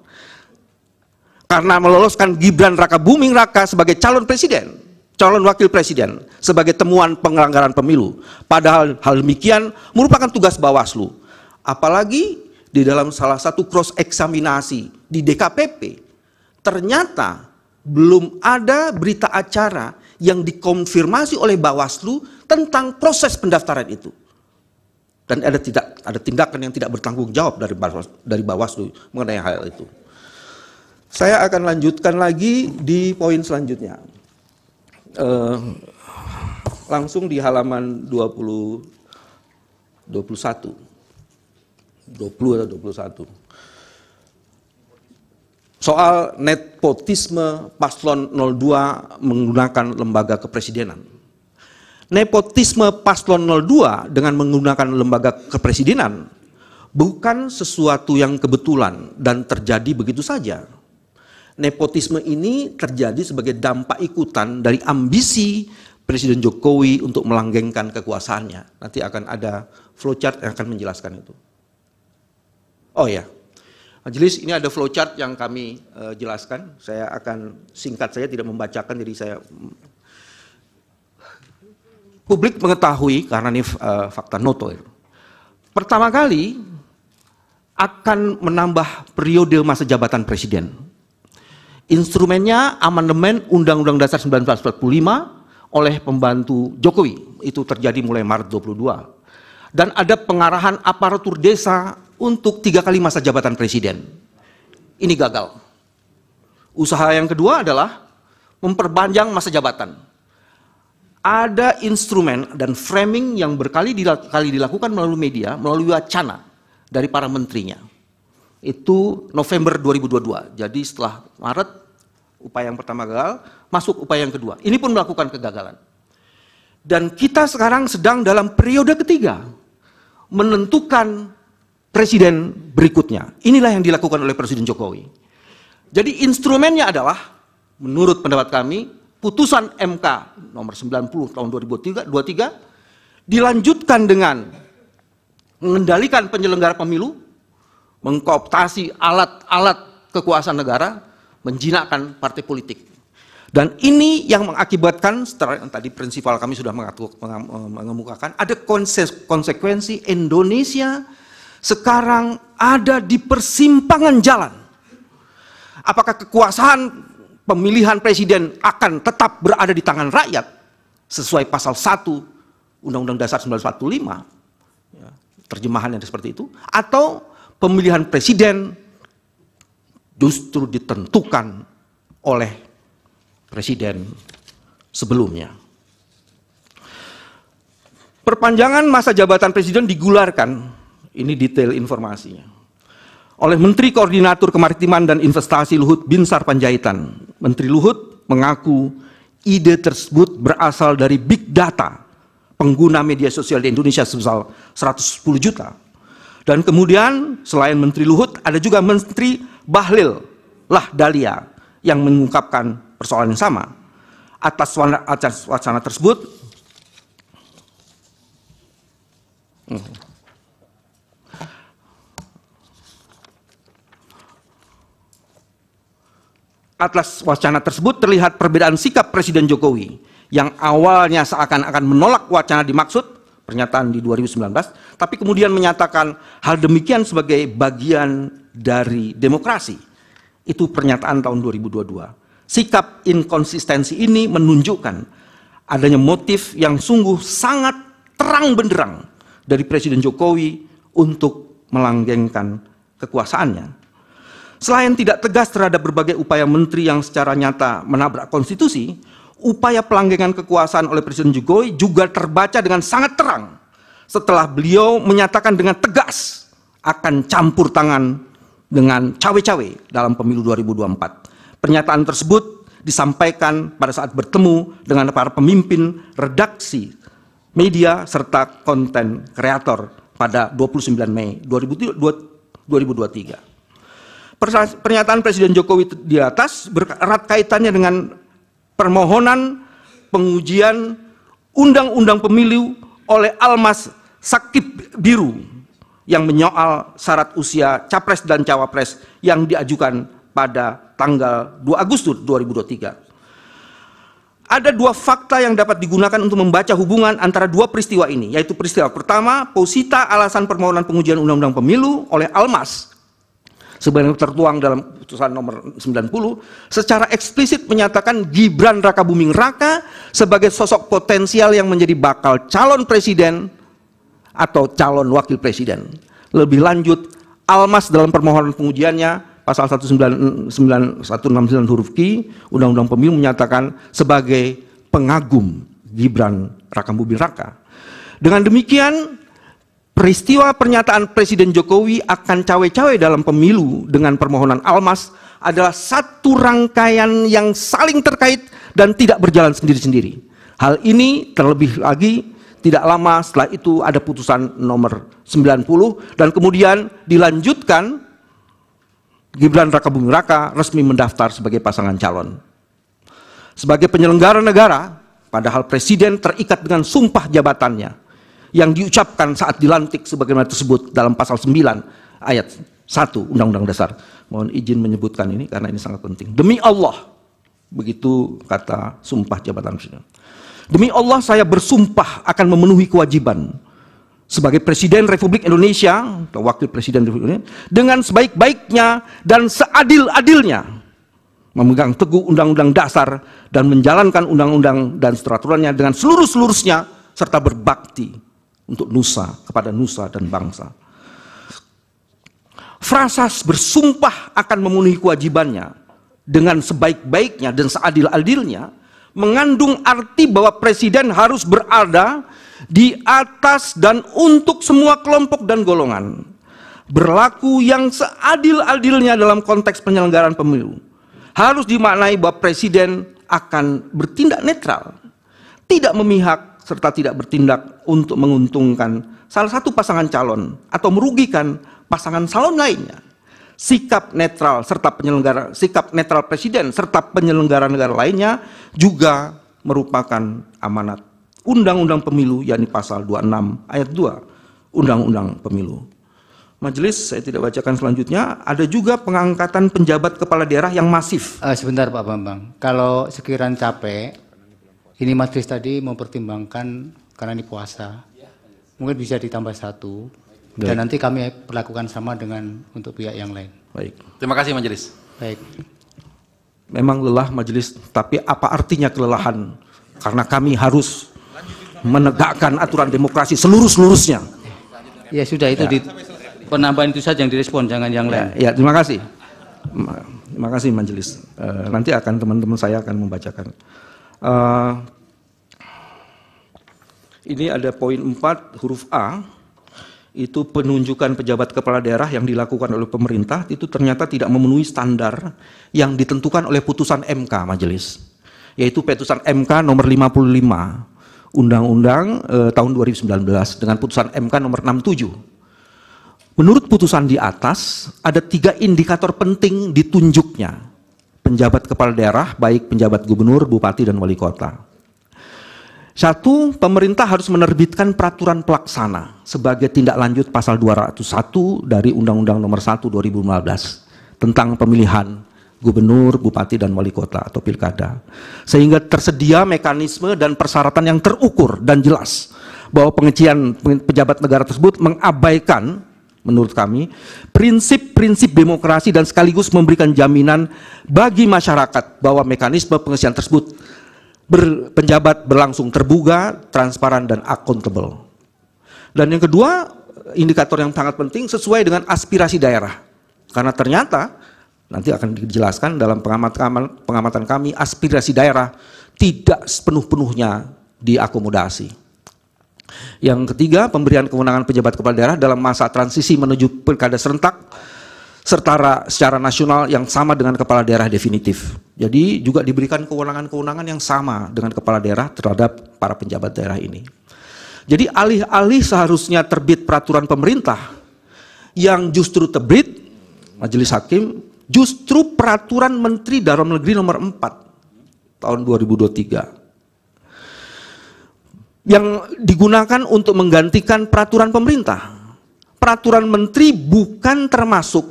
Karena meloloskan Gibran Raka Buming Raka sebagai calon presiden calon wakil presiden sebagai temuan penganggaran pemilu. Padahal hal demikian merupakan tugas Bawaslu. Apalagi di dalam salah satu cross eksaminasi di DKPP ternyata belum ada berita acara yang dikonfirmasi oleh Bawaslu tentang proses pendaftaran itu. Dan ada tidak ada tindakan yang tidak bertanggung jawab dari dari Bawaslu mengenai hal itu. Saya akan lanjutkan lagi di poin selanjutnya eh, langsung di halaman 20 21 20 atau 21 soal nepotisme paslon 02 menggunakan lembaga kepresidenan nepotisme paslon 02 dengan menggunakan lembaga kepresidenan bukan sesuatu yang kebetulan dan terjadi begitu saja nepotisme ini terjadi sebagai dampak ikutan dari ambisi Presiden Jokowi untuk melanggengkan kekuasaannya. Nanti akan ada flowchart yang akan menjelaskan itu. Oh ya, Majelis ini ada flowchart yang kami uh, jelaskan. Saya akan singkat saya tidak membacakan jadi saya publik mengetahui karena ini uh, fakta noto. Itu. Pertama kali akan menambah periode masa jabatan presiden Instrumennya amandemen Undang-Undang Dasar 1945 oleh pembantu Jokowi. Itu terjadi mulai Maret 22. Dan ada pengarahan aparatur desa untuk tiga kali masa jabatan presiden. Ini gagal. Usaha yang kedua adalah memperpanjang masa jabatan. Ada instrumen dan framing yang berkali kali dilakukan melalui media, melalui wacana dari para menterinya. Itu November 2022. Jadi setelah Maret Upaya yang pertama gagal, masuk upaya yang kedua. Ini pun melakukan kegagalan. Dan kita sekarang sedang dalam periode ketiga menentukan presiden berikutnya. Inilah yang dilakukan oleh Presiden Jokowi. Jadi instrumennya adalah menurut pendapat kami putusan MK nomor 90 tahun 2023 2003 dilanjutkan dengan mengendalikan penyelenggara pemilu, mengkooptasi alat-alat kekuasaan negara menjinakkan partai politik. Dan ini yang mengakibatkan, setelah yang tadi prinsipal kami sudah eh, mengemukakan, ada konsekuensi Indonesia sekarang ada di persimpangan jalan. Apakah kekuasaan pemilihan presiden akan tetap berada di tangan rakyat sesuai pasal 1 Undang-Undang Dasar 1945, ya, terjemahannya seperti itu, atau pemilihan presiden justru ditentukan oleh presiden sebelumnya. Perpanjangan masa jabatan presiden digularkan, ini detail informasinya, oleh Menteri Koordinator Kemaritiman dan Investasi Luhut Binsar Panjaitan. Menteri Luhut mengaku ide tersebut berasal dari big data pengguna media sosial di Indonesia sebesar 110 juta. Dan kemudian selain Menteri Luhut ada juga Menteri Bahlil lah Dalia yang mengungkapkan persoalan yang sama. Atas wacana, tersebut, atas wacana tersebut terlihat perbedaan sikap Presiden Jokowi yang awalnya seakan-akan menolak wacana dimaksud pernyataan di 2019, tapi kemudian menyatakan hal demikian sebagai bagian dari demokrasi. Itu pernyataan tahun 2022. Sikap inkonsistensi ini menunjukkan adanya motif yang sungguh sangat terang benderang dari Presiden Jokowi untuk melanggengkan kekuasaannya. Selain tidak tegas terhadap berbagai upaya menteri yang secara nyata menabrak konstitusi, upaya pelanggengan kekuasaan oleh Presiden Jokowi juga terbaca dengan sangat terang setelah beliau menyatakan dengan tegas akan campur tangan dengan cawe-cawe dalam pemilu 2024. Pernyataan tersebut disampaikan pada saat bertemu dengan para pemimpin redaksi media serta konten kreator pada 29 Mei 2023. Pernyataan Presiden Jokowi di atas berat kaitannya dengan permohonan pengujian Undang-Undang Pemilu oleh Almas Sakib Biru yang menyoal syarat usia capres dan cawapres yang diajukan pada tanggal 2 Agustus 2023. Ada dua fakta yang dapat digunakan untuk membaca hubungan antara dua peristiwa ini, yaitu peristiwa pertama, posita alasan permohonan pengujian Undang-Undang Pemilu oleh Almas Sebenarnya tertuang dalam putusan nomor 90 secara eksplisit menyatakan Gibran Raka Buming Raka sebagai sosok potensial yang menjadi bakal calon presiden atau calon wakil presiden. Lebih lanjut, Almas dalam permohonan pengujiannya pasal 1969 169 huruf Q Undang-Undang Pemilu menyatakan sebagai pengagum Gibran Raka Buming Raka. Dengan demikian Peristiwa pernyataan Presiden Jokowi akan cawe-cawe dalam pemilu dengan permohonan Almas adalah satu rangkaian yang saling terkait dan tidak berjalan sendiri-sendiri. Hal ini terlebih lagi tidak lama setelah itu ada putusan nomor 90 dan kemudian dilanjutkan Gibran Raka Buming Raka resmi mendaftar sebagai pasangan calon. Sebagai penyelenggara negara, padahal presiden terikat dengan sumpah jabatannya yang diucapkan saat dilantik sebagaimana tersebut dalam pasal 9 ayat 1 Undang-Undang Dasar. Mohon izin menyebutkan ini karena ini sangat penting. Demi Allah, begitu kata sumpah jabatan presiden. Demi Allah saya bersumpah akan memenuhi kewajiban sebagai Presiden Republik Indonesia atau Wakil Presiden Republik Indonesia dengan sebaik-baiknya dan seadil-adilnya memegang teguh undang-undang dasar dan menjalankan undang-undang dan seteraturannya dengan seluruh-seluruhnya serta berbakti untuk Nusa, kepada Nusa dan bangsa. Frasas bersumpah akan memenuhi kewajibannya dengan sebaik-baiknya dan seadil-adilnya mengandung arti bahwa presiden harus berada di atas dan untuk semua kelompok dan golongan. Berlaku yang seadil-adilnya dalam konteks penyelenggaraan pemilu. Harus dimaknai bahwa presiden akan bertindak netral, tidak memihak, serta tidak bertindak untuk menguntungkan salah satu pasangan calon atau merugikan pasangan calon lainnya. Sikap netral serta penyelenggara sikap netral presiden serta penyelenggara negara lainnya juga merupakan amanat Undang-Undang Pemilu yakni pasal 26 ayat 2 Undang-Undang Pemilu. Majelis saya tidak bacakan selanjutnya ada juga pengangkatan penjabat kepala daerah yang masif. Uh, sebentar Pak Bambang, kalau sekiranya capek ini matris tadi mempertimbangkan karena ini puasa, mungkin bisa ditambah satu
Baik. dan nanti kami perlakukan sama dengan untuk pihak yang lain. Baik. Terima kasih majelis. Baik.
Memang lelah majelis, tapi apa artinya kelelahan? Karena kami harus menegakkan aturan demokrasi seluruh-seluruhnya. Ya sudah itu ya. di penambahan itu saja yang direspon, jangan yang lain. Ya, ya terima kasih. Terima kasih majelis. Eh, nanti akan teman-teman saya akan membacakan. Eh, ini ada poin 4 huruf A itu penunjukan pejabat kepala daerah yang dilakukan oleh pemerintah itu ternyata tidak memenuhi standar yang ditentukan oleh putusan MK majelis yaitu putusan MK nomor 55 Undang-Undang eh, tahun 2019 dengan putusan MK nomor 67 Menurut putusan di atas, ada tiga indikator penting ditunjuknya penjabat kepala daerah, baik penjabat gubernur, bupati, dan wali kota. Satu, pemerintah harus menerbitkan peraturan pelaksana sebagai tindak lanjut pasal 201 dari Undang-Undang Nomor 1 2015 tentang pemilihan gubernur, bupati, dan wali kota atau pilkada. Sehingga tersedia mekanisme dan persyaratan yang terukur dan jelas bahwa pengecian pejabat negara tersebut mengabaikan menurut kami prinsip-prinsip demokrasi dan sekaligus memberikan jaminan bagi masyarakat bahwa mekanisme pengisian tersebut ber, penjabat berlangsung terbuka, transparan dan akuntabel. Dan yang kedua, indikator yang sangat penting sesuai dengan aspirasi daerah. Karena ternyata nanti akan dijelaskan dalam pengamatan pengamatan kami aspirasi daerah tidak sepenuh-penuhnya diakomodasi. Yang ketiga, pemberian kewenangan pejabat kepala daerah dalam masa transisi menuju pilkada serentak serta secara nasional yang sama dengan kepala daerah definitif. Jadi juga diberikan kewenangan-kewenangan yang sama dengan kepala daerah terhadap para pejabat daerah ini. Jadi alih-alih seharusnya terbit peraturan pemerintah yang justru terbit Majelis Hakim justru peraturan Menteri Dalam Negeri nomor 4 tahun 2023 yang digunakan untuk menggantikan peraturan pemerintah. Peraturan menteri bukan termasuk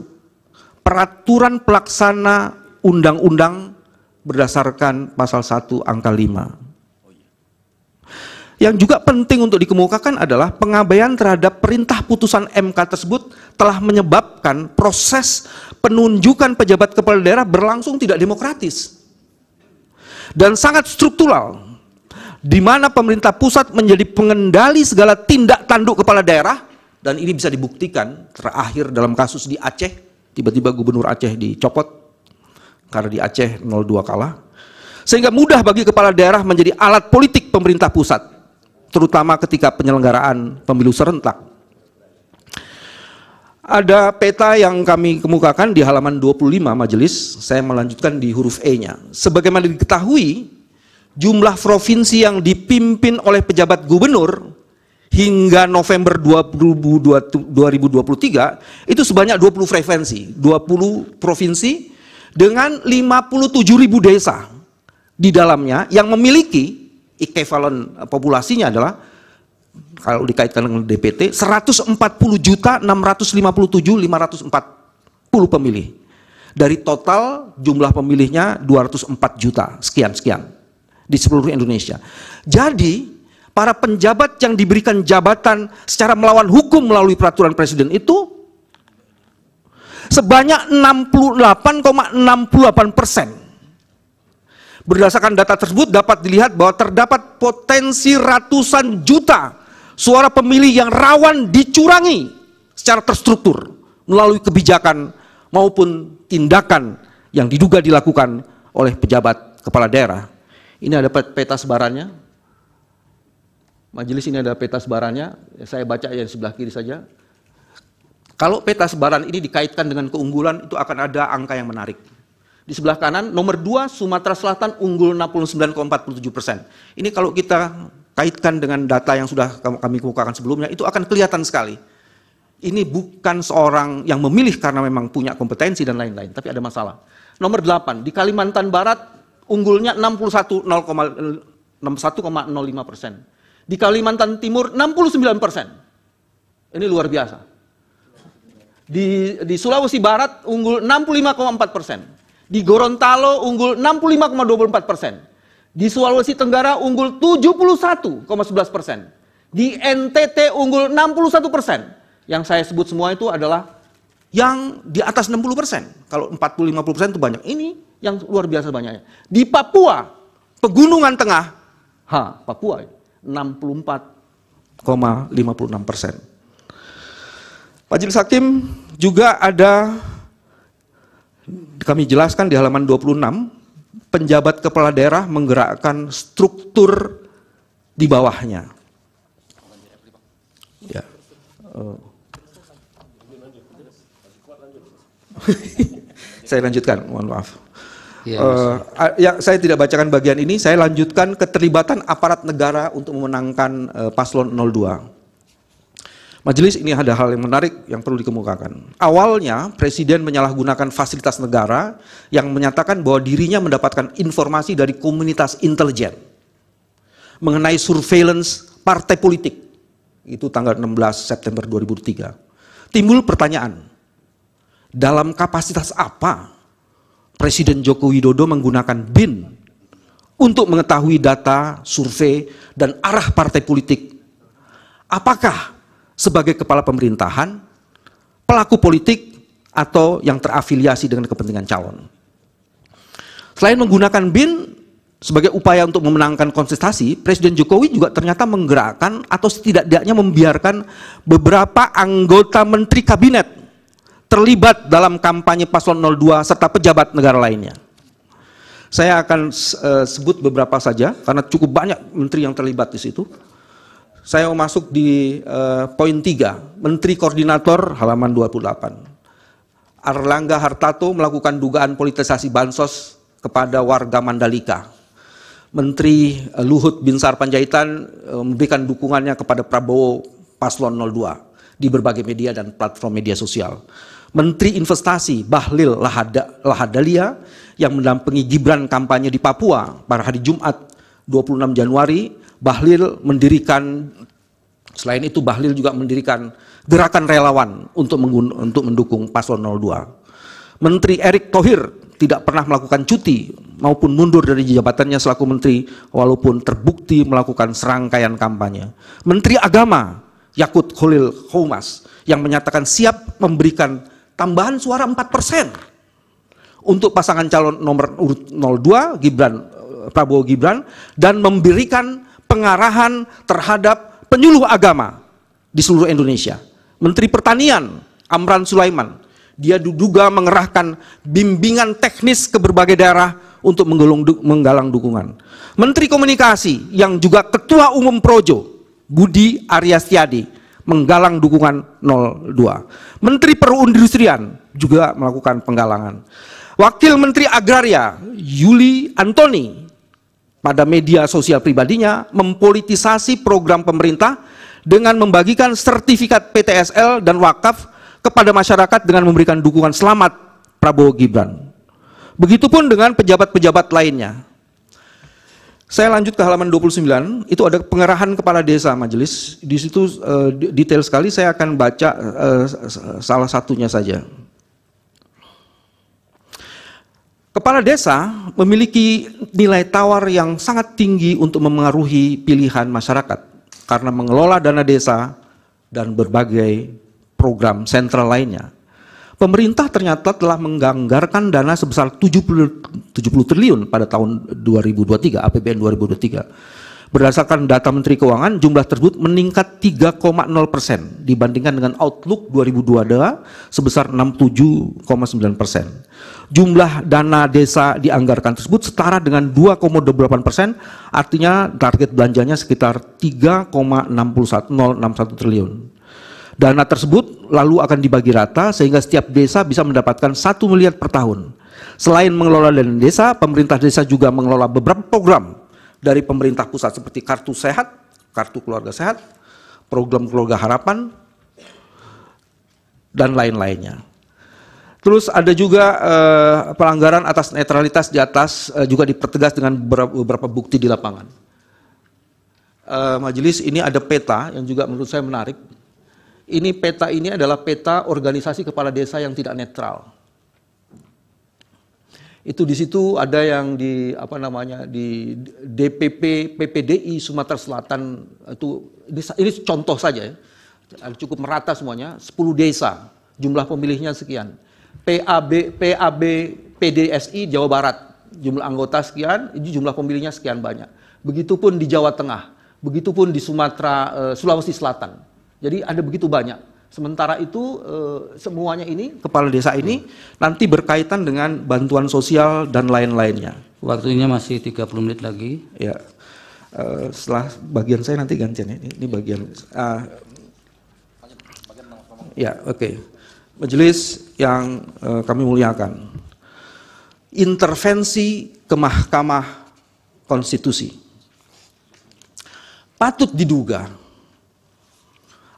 peraturan pelaksana undang-undang berdasarkan pasal 1 angka 5. Yang juga penting untuk dikemukakan adalah pengabaian terhadap perintah putusan MK tersebut telah menyebabkan proses penunjukan pejabat kepala daerah berlangsung tidak demokratis dan sangat struktural di mana pemerintah pusat menjadi pengendali segala tindak tanduk kepala daerah dan ini bisa dibuktikan terakhir dalam kasus di Aceh tiba-tiba gubernur Aceh dicopot karena di Aceh 02 kalah sehingga mudah bagi kepala daerah menjadi alat politik pemerintah pusat terutama ketika penyelenggaraan pemilu serentak ada peta yang kami kemukakan di halaman 25 majelis saya melanjutkan di huruf E nya sebagaimana diketahui jumlah provinsi yang dipimpin oleh pejabat gubernur hingga November 2023 itu sebanyak 20 frekuensi, 20 provinsi dengan 57 ribu desa di dalamnya yang memiliki equivalent eh, populasinya adalah kalau dikaitkan dengan DPT 140 juta 657 540 pemilih dari total jumlah pemilihnya 204 juta sekian sekian di seluruh Indonesia. Jadi, para penjabat yang diberikan jabatan secara melawan hukum melalui peraturan presiden itu sebanyak 68,68 persen. Berdasarkan data tersebut dapat dilihat bahwa terdapat potensi ratusan juta suara pemilih yang rawan dicurangi secara terstruktur melalui kebijakan maupun tindakan yang diduga dilakukan oleh pejabat kepala daerah. Ini ada peta sebarannya. Majelis ini ada peta sebarannya. Saya baca yang sebelah kiri saja. Kalau peta sebaran ini dikaitkan dengan keunggulan, itu akan ada angka yang menarik. Di sebelah kanan, nomor 2, Sumatera Selatan unggul 69,47 persen. Ini kalau kita kaitkan dengan data yang sudah kami kemukakan sebelumnya, itu akan kelihatan sekali. Ini bukan seorang yang memilih karena memang punya kompetensi dan lain-lain, tapi ada masalah. Nomor 8, di Kalimantan Barat unggulnya 61,05 persen. Di Kalimantan Timur 69 persen. Ini luar biasa. Di, di Sulawesi Barat unggul 65,4 persen. Di Gorontalo unggul 65,24 persen. Di Sulawesi Tenggara unggul 71,11 persen. Di NTT unggul 61 persen. Yang saya sebut semua itu adalah yang di atas 60 persen. Kalau 40-50 persen itu banyak. Ini yang luar biasa banyaknya. Di Papua, Pegunungan Tengah, ha, Papua 64,56 persen. Majelis Hakim juga ada, kami jelaskan di halaman 26, penjabat kepala daerah menggerakkan struktur di bawahnya. Ya. Eh. Saya lanjutkan, mohon maaf. Ya, uh, ya, saya tidak bacakan bagian ini, saya lanjutkan keterlibatan aparat negara untuk memenangkan uh, paslon 02. Majelis ini ada hal yang menarik yang perlu dikemukakan. Awalnya presiden menyalahgunakan fasilitas negara yang menyatakan bahwa dirinya mendapatkan informasi dari komunitas intelijen mengenai surveillance partai politik. Itu tanggal 16 September 2003. Timbul pertanyaan, dalam kapasitas apa Presiden Joko Widodo menggunakan BIN untuk mengetahui data, survei, dan arah partai politik. Apakah sebagai kepala pemerintahan, pelaku politik, atau yang terafiliasi dengan kepentingan calon. Selain menggunakan BIN sebagai upaya untuk memenangkan konsistasi, Presiden Jokowi juga ternyata menggerakkan atau setidaknya membiarkan beberapa anggota menteri kabinet terlibat dalam kampanye paslon 02 serta pejabat negara lainnya. Saya akan eh, sebut beberapa saja karena cukup banyak menteri yang terlibat di situ. Saya mau masuk di eh, poin 3, Menteri Koordinator halaman 28. Arlangga Hartato melakukan dugaan politisasi bansos kepada warga Mandalika. Menteri eh, Luhut Binsar Panjaitan memberikan dukungannya kepada Prabowo Paslon 02 di berbagai media dan platform media sosial. Menteri Investasi Bahlil Lahada, Lahadalia yang mendampingi Gibran kampanye di Papua pada hari Jumat 26 Januari, Bahlil mendirikan selain itu Bahlil juga mendirikan gerakan relawan untuk untuk mendukung paslon 02. Menteri Erick Thohir tidak pernah melakukan cuti maupun mundur dari jabatannya selaku menteri walaupun terbukti melakukan serangkaian kampanye. Menteri Agama Yakut Khalil Khomas yang menyatakan siap memberikan tambahan suara 4%. Untuk pasangan calon nomor urut 02 Gibran eh, Prabowo Gibran dan memberikan pengarahan terhadap penyuluh agama di seluruh Indonesia. Menteri Pertanian Amran Sulaiman dia diduga mengerahkan bimbingan teknis ke berbagai daerah untuk menggalang dukungan. Menteri Komunikasi yang juga Ketua Umum Projo, Budi Arya menggalang dukungan 02. Menteri Perindustrian juga melakukan penggalangan. Wakil Menteri Agraria Yuli Antoni pada media sosial pribadinya mempolitisasi program pemerintah dengan membagikan sertifikat PTSL dan wakaf kepada masyarakat dengan memberikan dukungan selamat Prabowo Gibran. Begitupun dengan pejabat-pejabat lainnya. Saya lanjut ke halaman 29, itu ada pengerahan kepala desa majelis. Di situ uh, detail sekali saya akan baca uh, salah satunya saja. Kepala desa memiliki nilai tawar yang sangat tinggi untuk memengaruhi pilihan masyarakat karena mengelola dana desa dan berbagai program sentral lainnya pemerintah ternyata telah menganggarkan dana sebesar 70, 70 triliun pada tahun 2023, APBN 2023. Berdasarkan data Menteri Keuangan, jumlah tersebut meningkat 3,0 persen dibandingkan dengan outlook 2022 sebesar 67,9 persen. Jumlah dana desa dianggarkan tersebut setara dengan 2,28 persen, artinya target belanjanya sekitar 3,61 triliun. Dana tersebut lalu akan dibagi rata sehingga setiap desa bisa mendapatkan satu miliar per tahun. Selain mengelola dana desa, pemerintah desa juga mengelola beberapa program dari pemerintah pusat seperti kartu sehat, kartu keluarga sehat, program keluarga harapan, dan lain-lainnya. Terus ada juga eh, pelanggaran atas netralitas di atas eh, juga dipertegas dengan beberapa bukti di lapangan. Eh, majelis ini ada peta yang juga menurut saya menarik ini peta ini adalah peta organisasi kepala desa yang tidak netral. Itu di situ ada yang di apa namanya di DPP PPDI Sumatera Selatan itu ini, ini contoh saja ya. Cukup merata semuanya, 10 desa, jumlah pemilihnya sekian. PAB PAB PDSI Jawa Barat, jumlah anggota sekian, jumlah pemilihnya sekian banyak. Begitupun di Jawa Tengah, begitupun di Sumatera eh, Sulawesi Selatan jadi ada begitu banyak. Sementara itu eh, semuanya ini kepala desa ini nanti berkaitan dengan bantuan sosial dan lain-lainnya. Waktunya masih 30 menit lagi. Ya. E, setelah bagian saya nanti gantian ya. Ini, ini bagian uh, Ya, oke. Okay. Majelis yang e, kami muliakan. Intervensi ke Mahkamah Konstitusi. Patut diduga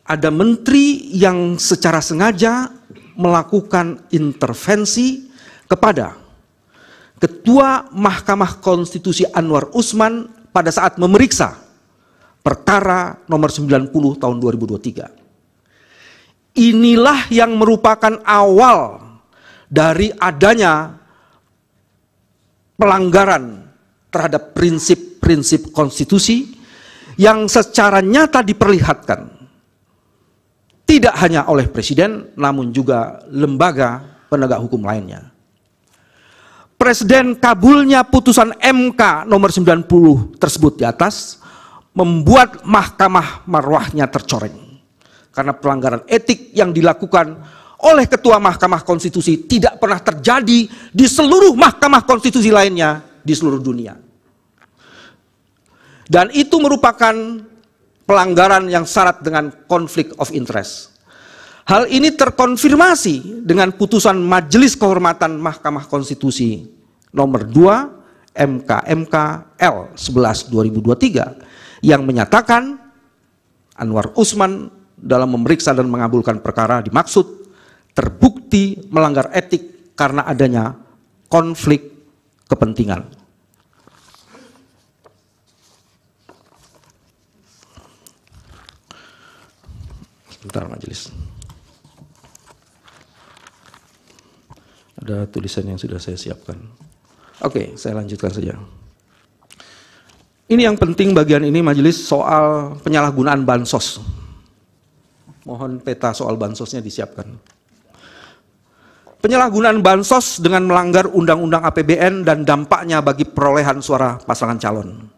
ada menteri yang secara sengaja melakukan intervensi kepada Ketua Mahkamah Konstitusi Anwar Usman pada saat memeriksa perkara nomor 90 tahun 2023. Inilah yang merupakan awal dari adanya pelanggaran terhadap prinsip-prinsip konstitusi yang secara nyata diperlihatkan tidak hanya oleh presiden namun juga lembaga penegak hukum lainnya. Presiden kabulnya putusan MK nomor 90 tersebut di atas membuat mahkamah marwahnya tercoreng karena pelanggaran etik yang dilakukan oleh ketua Mahkamah Konstitusi tidak pernah terjadi di seluruh mahkamah konstitusi lainnya di seluruh dunia. Dan itu merupakan pelanggaran yang syarat dengan konflik of interest. Hal ini terkonfirmasi dengan putusan Majelis Kehormatan Mahkamah Konstitusi nomor 2 MKMK L 11 2023 yang menyatakan Anwar Usman dalam memeriksa dan mengabulkan perkara dimaksud terbukti melanggar etik karena adanya konflik kepentingan. sebentar majelis. Ada tulisan yang sudah saya siapkan. Oke, saya lanjutkan saja. Ini yang penting bagian ini majelis soal penyalahgunaan bansos. Mohon peta soal bansosnya disiapkan. Penyalahgunaan bansos dengan melanggar undang-undang APBN dan dampaknya bagi perolehan suara pasangan calon.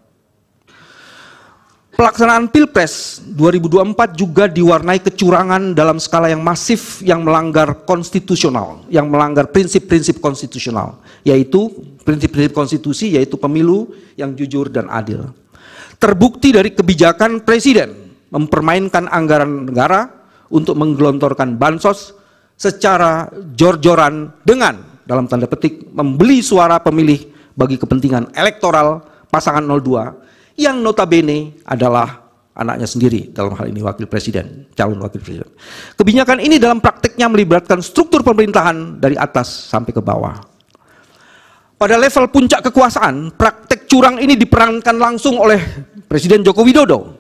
Pelaksanaan Pilpres 2024 juga diwarnai kecurangan dalam skala yang masif yang melanggar konstitusional, yang melanggar prinsip-prinsip konstitusional, yaitu prinsip-prinsip konstitusi yaitu pemilu yang jujur dan adil. Terbukti dari kebijakan presiden mempermainkan anggaran negara untuk menggelontorkan bansos secara jor-joran dengan dalam tanda petik membeli suara pemilih bagi kepentingan elektoral pasangan 02 yang notabene adalah anaknya sendiri dalam hal ini wakil presiden, calon wakil presiden. Kebijakan ini dalam prakteknya melibatkan struktur pemerintahan dari atas sampai ke bawah. Pada level puncak kekuasaan, praktek curang ini diperankan langsung oleh Presiden Joko Widodo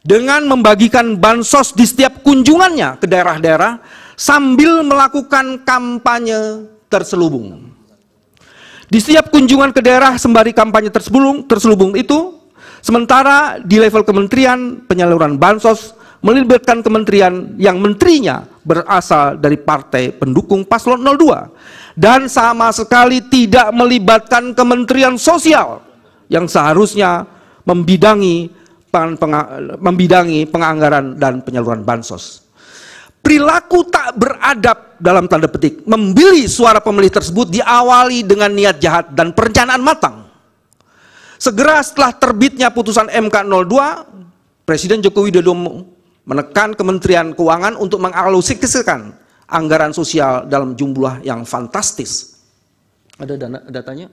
dengan membagikan bansos di setiap kunjungannya ke daerah-daerah sambil melakukan kampanye terselubung. Di setiap kunjungan ke daerah sembari kampanye terselubung, terselubung itu Sementara di level kementerian, penyaluran bansos melibatkan kementerian yang menterinya berasal dari partai pendukung paslon 02 dan sama sekali tidak melibatkan kementerian sosial yang seharusnya membidangi membidangi penganggaran dan penyaluran bansos. Perilaku tak beradab dalam tanda petik, membeli suara pemilih tersebut diawali dengan niat jahat dan perencanaan matang Segera setelah terbitnya putusan MK 02, Presiden Joko Widodo menekan Kementerian Keuangan untuk mengalokasikan anggaran sosial dalam jumlah yang fantastis. Ada dana, datanya?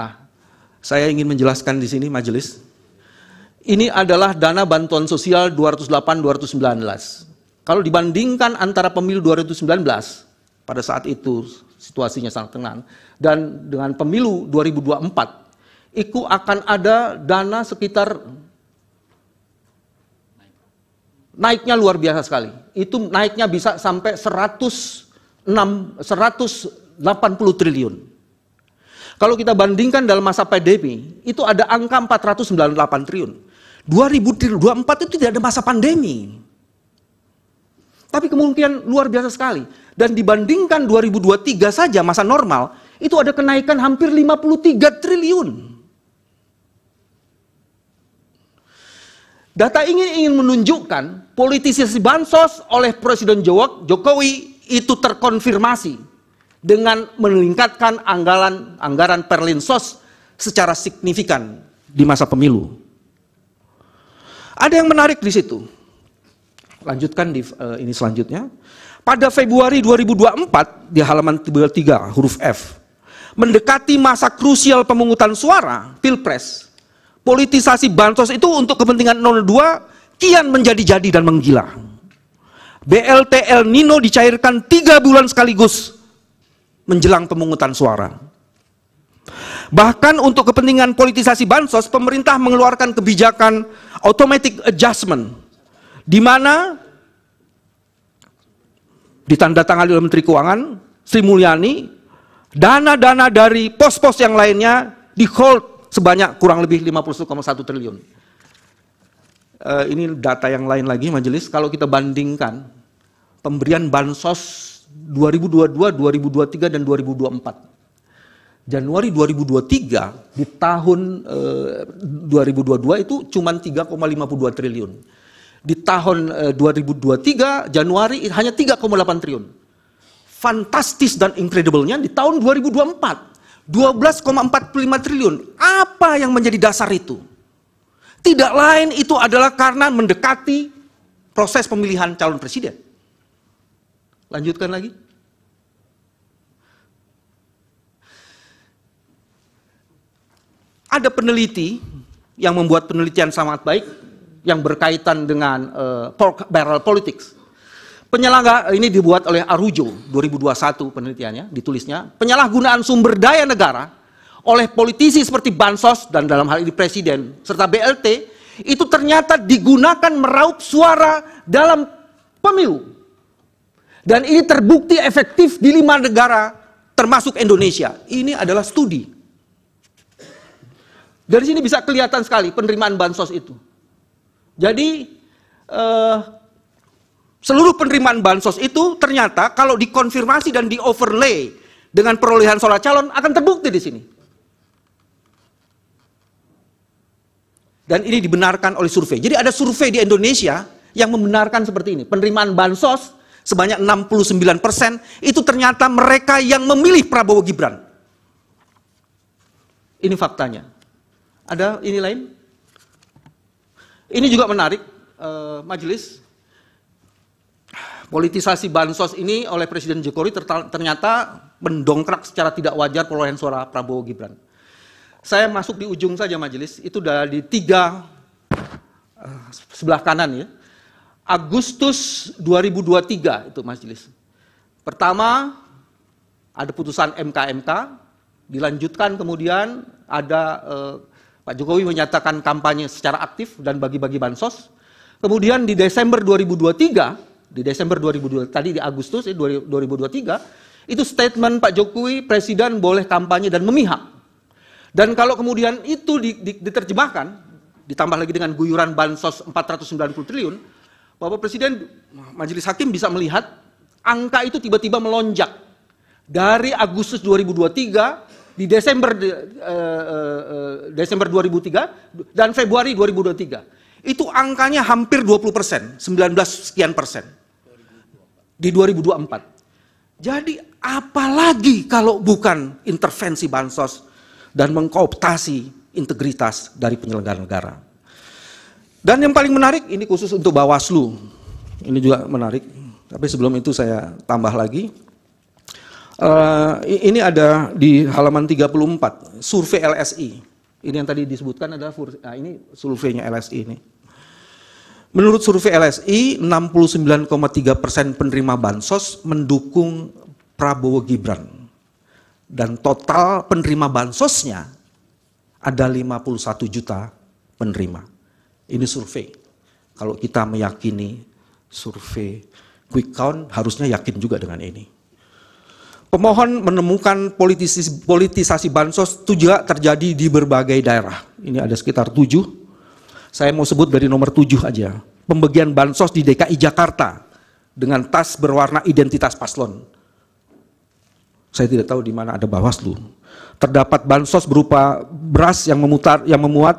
Ah, saya ingin menjelaskan di sini majelis. Ini adalah dana bantuan sosial 2008-2019. Kalau dibandingkan antara pemilu 2019, pada saat itu situasinya sangat tenang. Dan dengan pemilu 2024, itu akan ada dana sekitar naiknya luar biasa sekali. Itu naiknya bisa sampai 106, 180 triliun. Kalau kita bandingkan dalam masa pandemi, itu ada angka 498 triliun. 2024 itu tidak ada masa pandemi. Tapi kemungkinan luar biasa sekali. Dan dibandingkan 2023 saja masa normal, itu ada kenaikan hampir 53 triliun. Data ini ingin menunjukkan politisasi bansos oleh Presiden Jokowi itu terkonfirmasi dengan meningkatkan anggaran anggaran perlinsos secara signifikan di masa pemilu. Ada yang menarik di situ. Lanjutkan di uh, ini selanjutnya. Pada Februari 2024 di halaman 3 huruf F, mendekati masa krusial pemungutan suara Pilpres, politisasi bansos itu untuk kepentingan 02 kian menjadi-jadi dan menggila. BLTL Nino dicairkan tiga bulan sekaligus menjelang pemungutan suara. Bahkan untuk kepentingan politisasi bansos, pemerintah mengeluarkan kebijakan automatic adjustment di mana ditandatangani oleh Menteri Keuangan Sri Mulyani, dana-dana dari pos-pos yang lainnya di hold sebanyak kurang lebih 51,1 triliun. Uh, ini data yang lain lagi majelis, kalau kita bandingkan pemberian bansos 2022, 2023, dan 2024. Januari 2023 di tahun eh, puluh 2022 itu cuma 3,52 triliun. Di tahun 2023 eh, Januari hanya 3,8 triliun. Fantastis dan incredible-nya di tahun 2024 12,45 triliun. Apa yang menjadi dasar itu? Tidak lain itu adalah karena mendekati proses pemilihan calon presiden. Lanjutkan lagi. Ada peneliti yang membuat penelitian sangat baik yang berkaitan dengan uh, barrel politics. Penyelenggara ini dibuat oleh Arujo 2021 penelitiannya ditulisnya penyalahgunaan sumber daya negara oleh politisi seperti bansos dan dalam hal ini presiden serta BLT itu ternyata digunakan meraup suara dalam pemilu dan ini terbukti efektif di lima negara termasuk Indonesia ini adalah studi dari sini bisa kelihatan sekali penerimaan bansos itu jadi eh, seluruh penerimaan bansos itu ternyata kalau dikonfirmasi dan di overlay dengan perolehan suara calon akan terbukti di sini. Dan ini dibenarkan oleh survei. Jadi ada survei di Indonesia yang membenarkan seperti ini. Penerimaan bansos sebanyak 69% persen itu ternyata mereka yang memilih Prabowo Gibran. Ini faktanya. Ada ini lain? Ini juga menarik, eh, majelis. Politisasi bansos ini oleh Presiden Jokowi ternyata mendongkrak secara tidak wajar perolehan suara Prabowo Gibran. Saya masuk di ujung saja majelis, itu dari tiga eh, sebelah kanan ya. Agustus 2023 itu majelis. Pertama ada putusan MKMK, dilanjutkan kemudian ada eh, Pak Jokowi menyatakan kampanye secara aktif dan bagi-bagi bansos. Kemudian di Desember 2023, di Desember 2002 tadi di Agustus 2023 eh, itu statement Pak Jokowi presiden boleh kampanye dan memihak. Dan kalau kemudian itu diterjemahkan ditambah lagi dengan guyuran bansos 490 triliun, Bapak Presiden Majelis Hakim bisa melihat angka itu tiba-tiba melonjak dari Agustus 2023 di Desember uh, Desember 2003 dan Februari 2023. Itu angkanya hampir 20 persen, 19 sekian persen. Di 2024. Jadi apalagi kalau bukan intervensi bansos dan mengkooptasi integritas dari penyelenggara negara. Dan yang paling menarik, ini khusus untuk Bawaslu. Ini juga menarik, tapi sebelum itu saya tambah lagi. Uh, ini ada di halaman 34, survei LSI. Ini yang tadi disebutkan adalah nah ini surveinya LSI ini. Menurut survei LSI, 69,3 persen penerima bansos mendukung Prabowo Gibran. Dan total penerima bansosnya ada 51 juta penerima. Ini survei. Kalau kita meyakini survei quick count, harusnya yakin juga dengan ini. Pemohon menemukan politisasi, politisasi bansos juga terjadi di berbagai daerah. Ini ada sekitar tujuh. Saya mau sebut dari nomor tujuh aja. Pembagian bansos di DKI Jakarta dengan tas berwarna identitas paslon. Saya tidak tahu di mana ada Bawaslu. Terdapat bansos berupa beras yang memutar yang memuat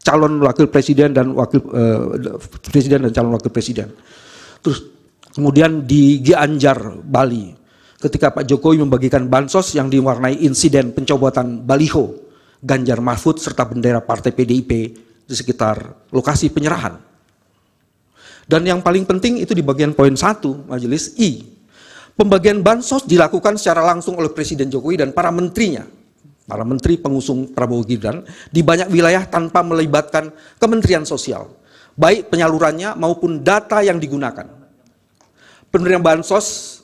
calon wakil presiden dan wakil eh, presiden dan calon wakil presiden. Terus kemudian di Gianjar Bali ketika Pak Jokowi membagikan bansos yang diwarnai insiden pencobotan baliho Ganjar Mahfud serta bendera partai PDIP di sekitar lokasi penyerahan. Dan yang paling penting itu di bagian poin 1 majelis I. Pembagian bansos dilakukan secara langsung oleh Presiden Jokowi dan para menterinya, para menteri pengusung Prabowo Gibran, di banyak wilayah tanpa melibatkan Kementerian Sosial, baik penyalurannya maupun data yang digunakan. penerima bansos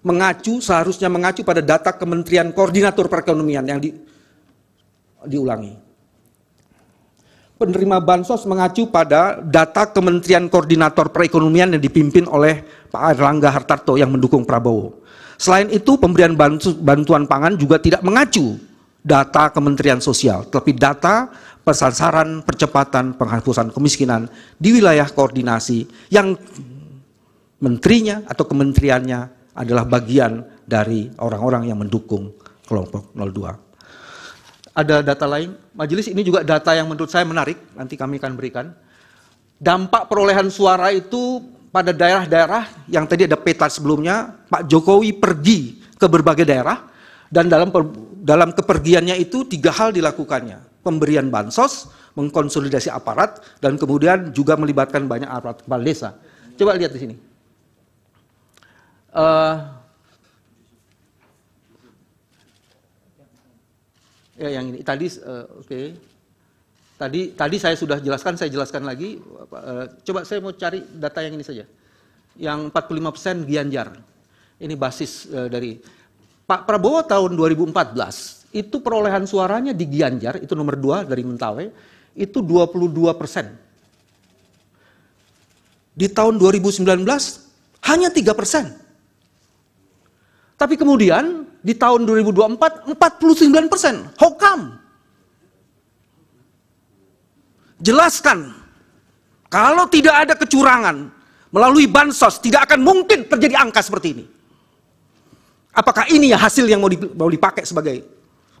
mengacu seharusnya mengacu pada data Kementerian Koordinator Perekonomian yang di, diulangi. Penerima bansos mengacu pada data Kementerian Koordinator Perekonomian yang dipimpin oleh Pak Erlangga Hartarto yang mendukung Prabowo. Selain itu, pemberian bantuan pangan juga tidak mengacu data Kementerian Sosial, tetapi data pesasaran percepatan penghapusan kemiskinan di wilayah koordinasi yang menterinya atau kementeriannya adalah bagian dari orang-orang yang mendukung kelompok 02. Ada data lain, majelis ini juga data yang menurut saya menarik, nanti kami akan berikan. Dampak perolehan suara itu pada daerah-daerah yang tadi ada peta sebelumnya, Pak Jokowi pergi ke berbagai daerah dan dalam dalam kepergiannya itu tiga hal dilakukannya. Pemberian bansos, mengkonsolidasi aparat, dan kemudian juga melibatkan banyak aparat kepala desa. Coba lihat di sini. Uh, ya yang ini tadi uh, oke okay. tadi tadi saya sudah jelaskan saya jelaskan lagi uh, coba saya mau cari data yang ini saja yang 45% Gianjar ini basis uh, dari Pak Prabowo tahun 2014 itu perolehan suaranya di Gianjar itu nomor dua dari Mentawai itu 22 persen di tahun 2019 hanya tiga persen tapi kemudian di tahun 2024 49 persen. How come? Jelaskan. Kalau tidak ada kecurangan melalui bansos tidak akan mungkin terjadi angka seperti ini. Apakah ini ya hasil yang mau dipakai sebagai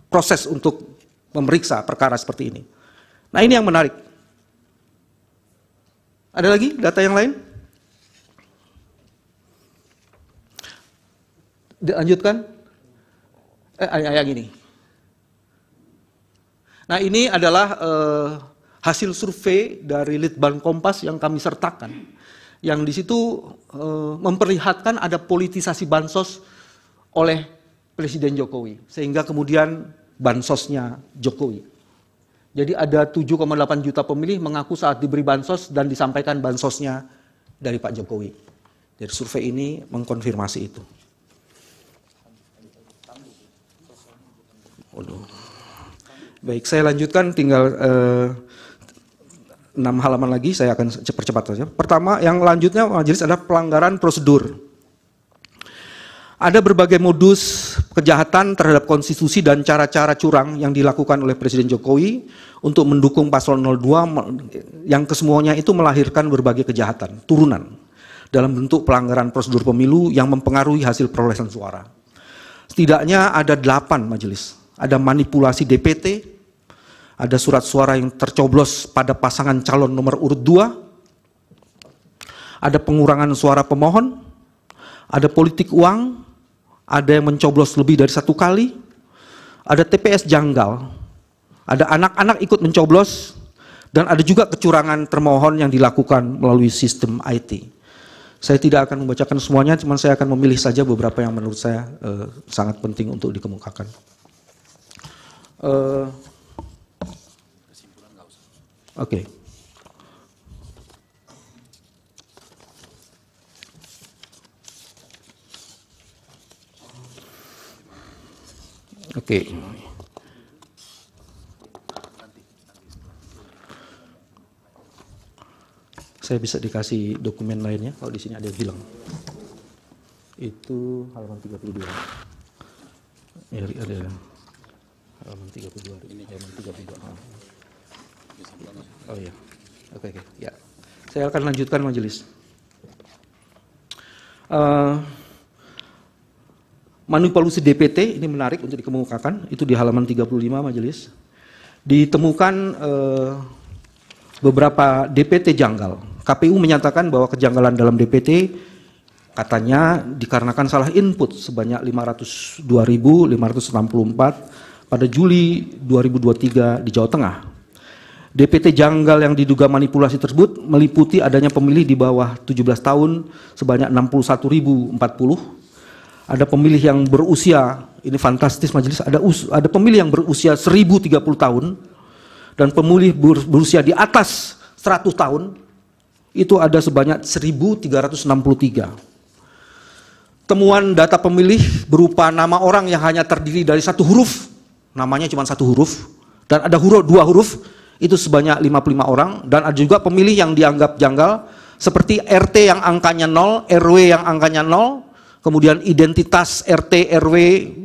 proses untuk memeriksa perkara seperti ini? Nah ini yang menarik. Ada lagi data yang lain? Dilanjutkan. Eh, ayat gini. Nah ini adalah eh, hasil survei dari Litbang Kompas yang kami sertakan. Yang di situ eh, memperlihatkan ada politisasi bansos oleh Presiden Jokowi. Sehingga kemudian bansosnya Jokowi. Jadi ada 7,8 juta pemilih mengaku saat diberi bansos dan disampaikan bansosnya dari Pak Jokowi. Jadi survei ini mengkonfirmasi itu. Waduh. Baik, saya lanjutkan tinggal eh, 6 halaman lagi, saya akan percepat saja. Pertama, yang lanjutnya majelis adalah pelanggaran prosedur. Ada berbagai modus kejahatan terhadap konstitusi dan cara-cara curang yang dilakukan oleh Presiden Jokowi untuk mendukung paslon 02 yang kesemuanya itu melahirkan berbagai kejahatan, turunan dalam bentuk pelanggaran prosedur pemilu yang mempengaruhi hasil perolehan suara. Setidaknya ada delapan majelis ada manipulasi DPT, ada surat suara yang tercoblos pada pasangan calon nomor urut 2, ada pengurangan suara pemohon, ada politik uang, ada yang mencoblos lebih dari satu kali, ada TPS janggal, ada anak-anak ikut mencoblos, dan ada juga kecurangan termohon yang dilakukan melalui sistem IT. Saya tidak akan membacakan semuanya, cuman saya akan memilih saja beberapa yang menurut saya eh, sangat penting untuk dikemukakan. Uh, Oke. Okay. Oke. Okay. Saya bisa dikasih dokumen lainnya kalau di sini ada yang bilang Itu halaman 32. Ya, ada
halaman 32 ini halaman 32 ha.
oh iya oke okay, oke okay. ya saya akan lanjutkan majelis uh, eh, manipulasi DPT ini menarik untuk dikemukakan itu di halaman 35 majelis ditemukan uh, beberapa DPT janggal KPU menyatakan bahwa kejanggalan dalam DPT katanya dikarenakan salah input sebanyak 502.564 pada Juli 2023 di Jawa Tengah. DPT janggal yang diduga manipulasi tersebut meliputi adanya pemilih di bawah 17 tahun sebanyak 61.040. Ada pemilih yang berusia, ini fantastis majelis, ada us, ada pemilih yang berusia 1030 tahun dan pemilih berusia di atas 100 tahun itu ada sebanyak 1363 temuan data pemilih berupa nama orang yang hanya terdiri dari satu huruf namanya cuma satu huruf, dan ada huruf dua huruf, itu sebanyak 55 orang, dan ada juga pemilih yang dianggap janggal, seperti RT yang angkanya 0, RW yang angkanya 0, kemudian identitas RT, RW,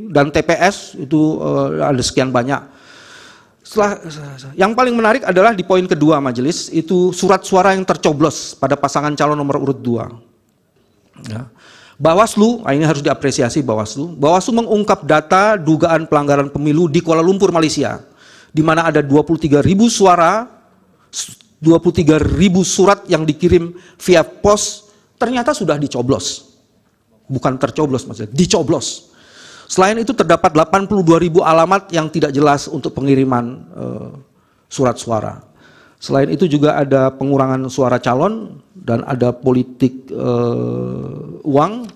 dan TPS, itu uh, ada sekian banyak. Setelah, yang paling menarik adalah di poin kedua majelis, itu surat suara yang tercoblos pada pasangan calon nomor urut 2. Ya. Bawaslu, nah ini harus diapresiasi Bawaslu. Bawaslu mengungkap data dugaan pelanggaran pemilu di Kuala Lumpur, Malaysia. Di mana ada 23 ribu suara, 23 ribu surat yang dikirim via pos, ternyata sudah dicoblos. Bukan tercoblos maksudnya, dicoblos. Selain itu terdapat 82 ribu alamat yang tidak jelas untuk pengiriman uh, surat suara. Selain itu juga ada pengurangan suara calon dan ada politik uh, uang,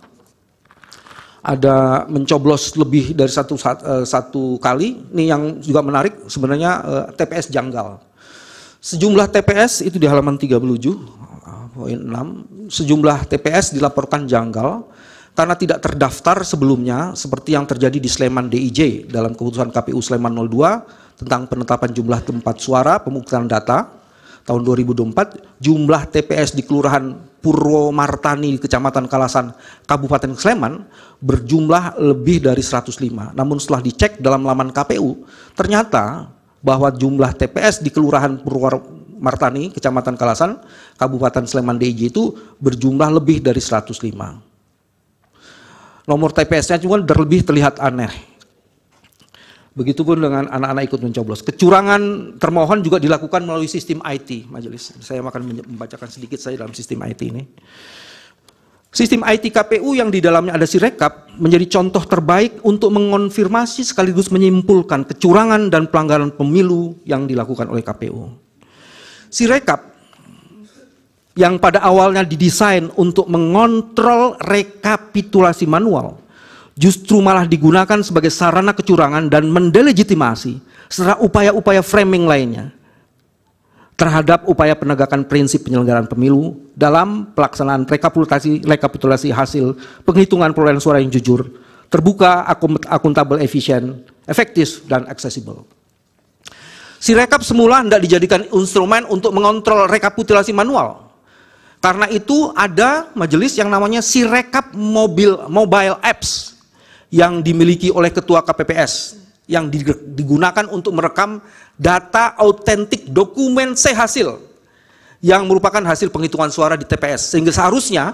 ada mencoblos lebih dari satu uh, satu kali. Ini yang juga menarik sebenarnya uh, eh, TPS janggal. Sejumlah TPS itu di halaman 37 poin 6, sejumlah TPS dilaporkan janggal karena tidak terdaftar sebelumnya seperti yang terjadi di Sleman DIJ dalam keputusan KPU Sleman 02 tentang penetapan jumlah tempat suara pemungutan data tahun 2024 jumlah TPS di Kelurahan Purwomartani Kecamatan Kalasan Kabupaten Sleman berjumlah lebih dari 105. Namun setelah dicek dalam laman KPU ternyata bahwa jumlah TPS di Kelurahan Purwomartani Kecamatan Kalasan Kabupaten Sleman Dij itu berjumlah lebih dari 105. Nomor TPS-nya cuma terlebih terlihat aneh Begitupun dengan anak-anak ikut mencoblos. Kecurangan termohon juga dilakukan melalui sistem IT majelis. Saya akan membacakan sedikit saya dalam sistem IT ini. Sistem IT KPU yang di dalamnya ada sirekap menjadi contoh terbaik untuk mengonfirmasi sekaligus menyimpulkan kecurangan dan pelanggaran pemilu yang dilakukan oleh KPU. Sirekap yang pada awalnya didesain untuk mengontrol rekapitulasi manual justru malah digunakan sebagai sarana kecurangan dan mendelegitimasi serta upaya-upaya framing lainnya terhadap upaya penegakan prinsip penyelenggaraan pemilu dalam pelaksanaan rekapitulasi, rekapitulasi hasil penghitungan perolehan suara yang jujur, terbuka, akuntabel, efisien, efektif, dan aksesibel. Si rekap semula tidak dijadikan instrumen untuk mengontrol rekapitulasi manual. Karena itu ada majelis yang namanya si rekap Mobil Mobile Apps yang dimiliki oleh ketua KPPS yang digunakan untuk merekam data autentik dokumen sehasil yang merupakan hasil penghitungan suara di TPS sehingga seharusnya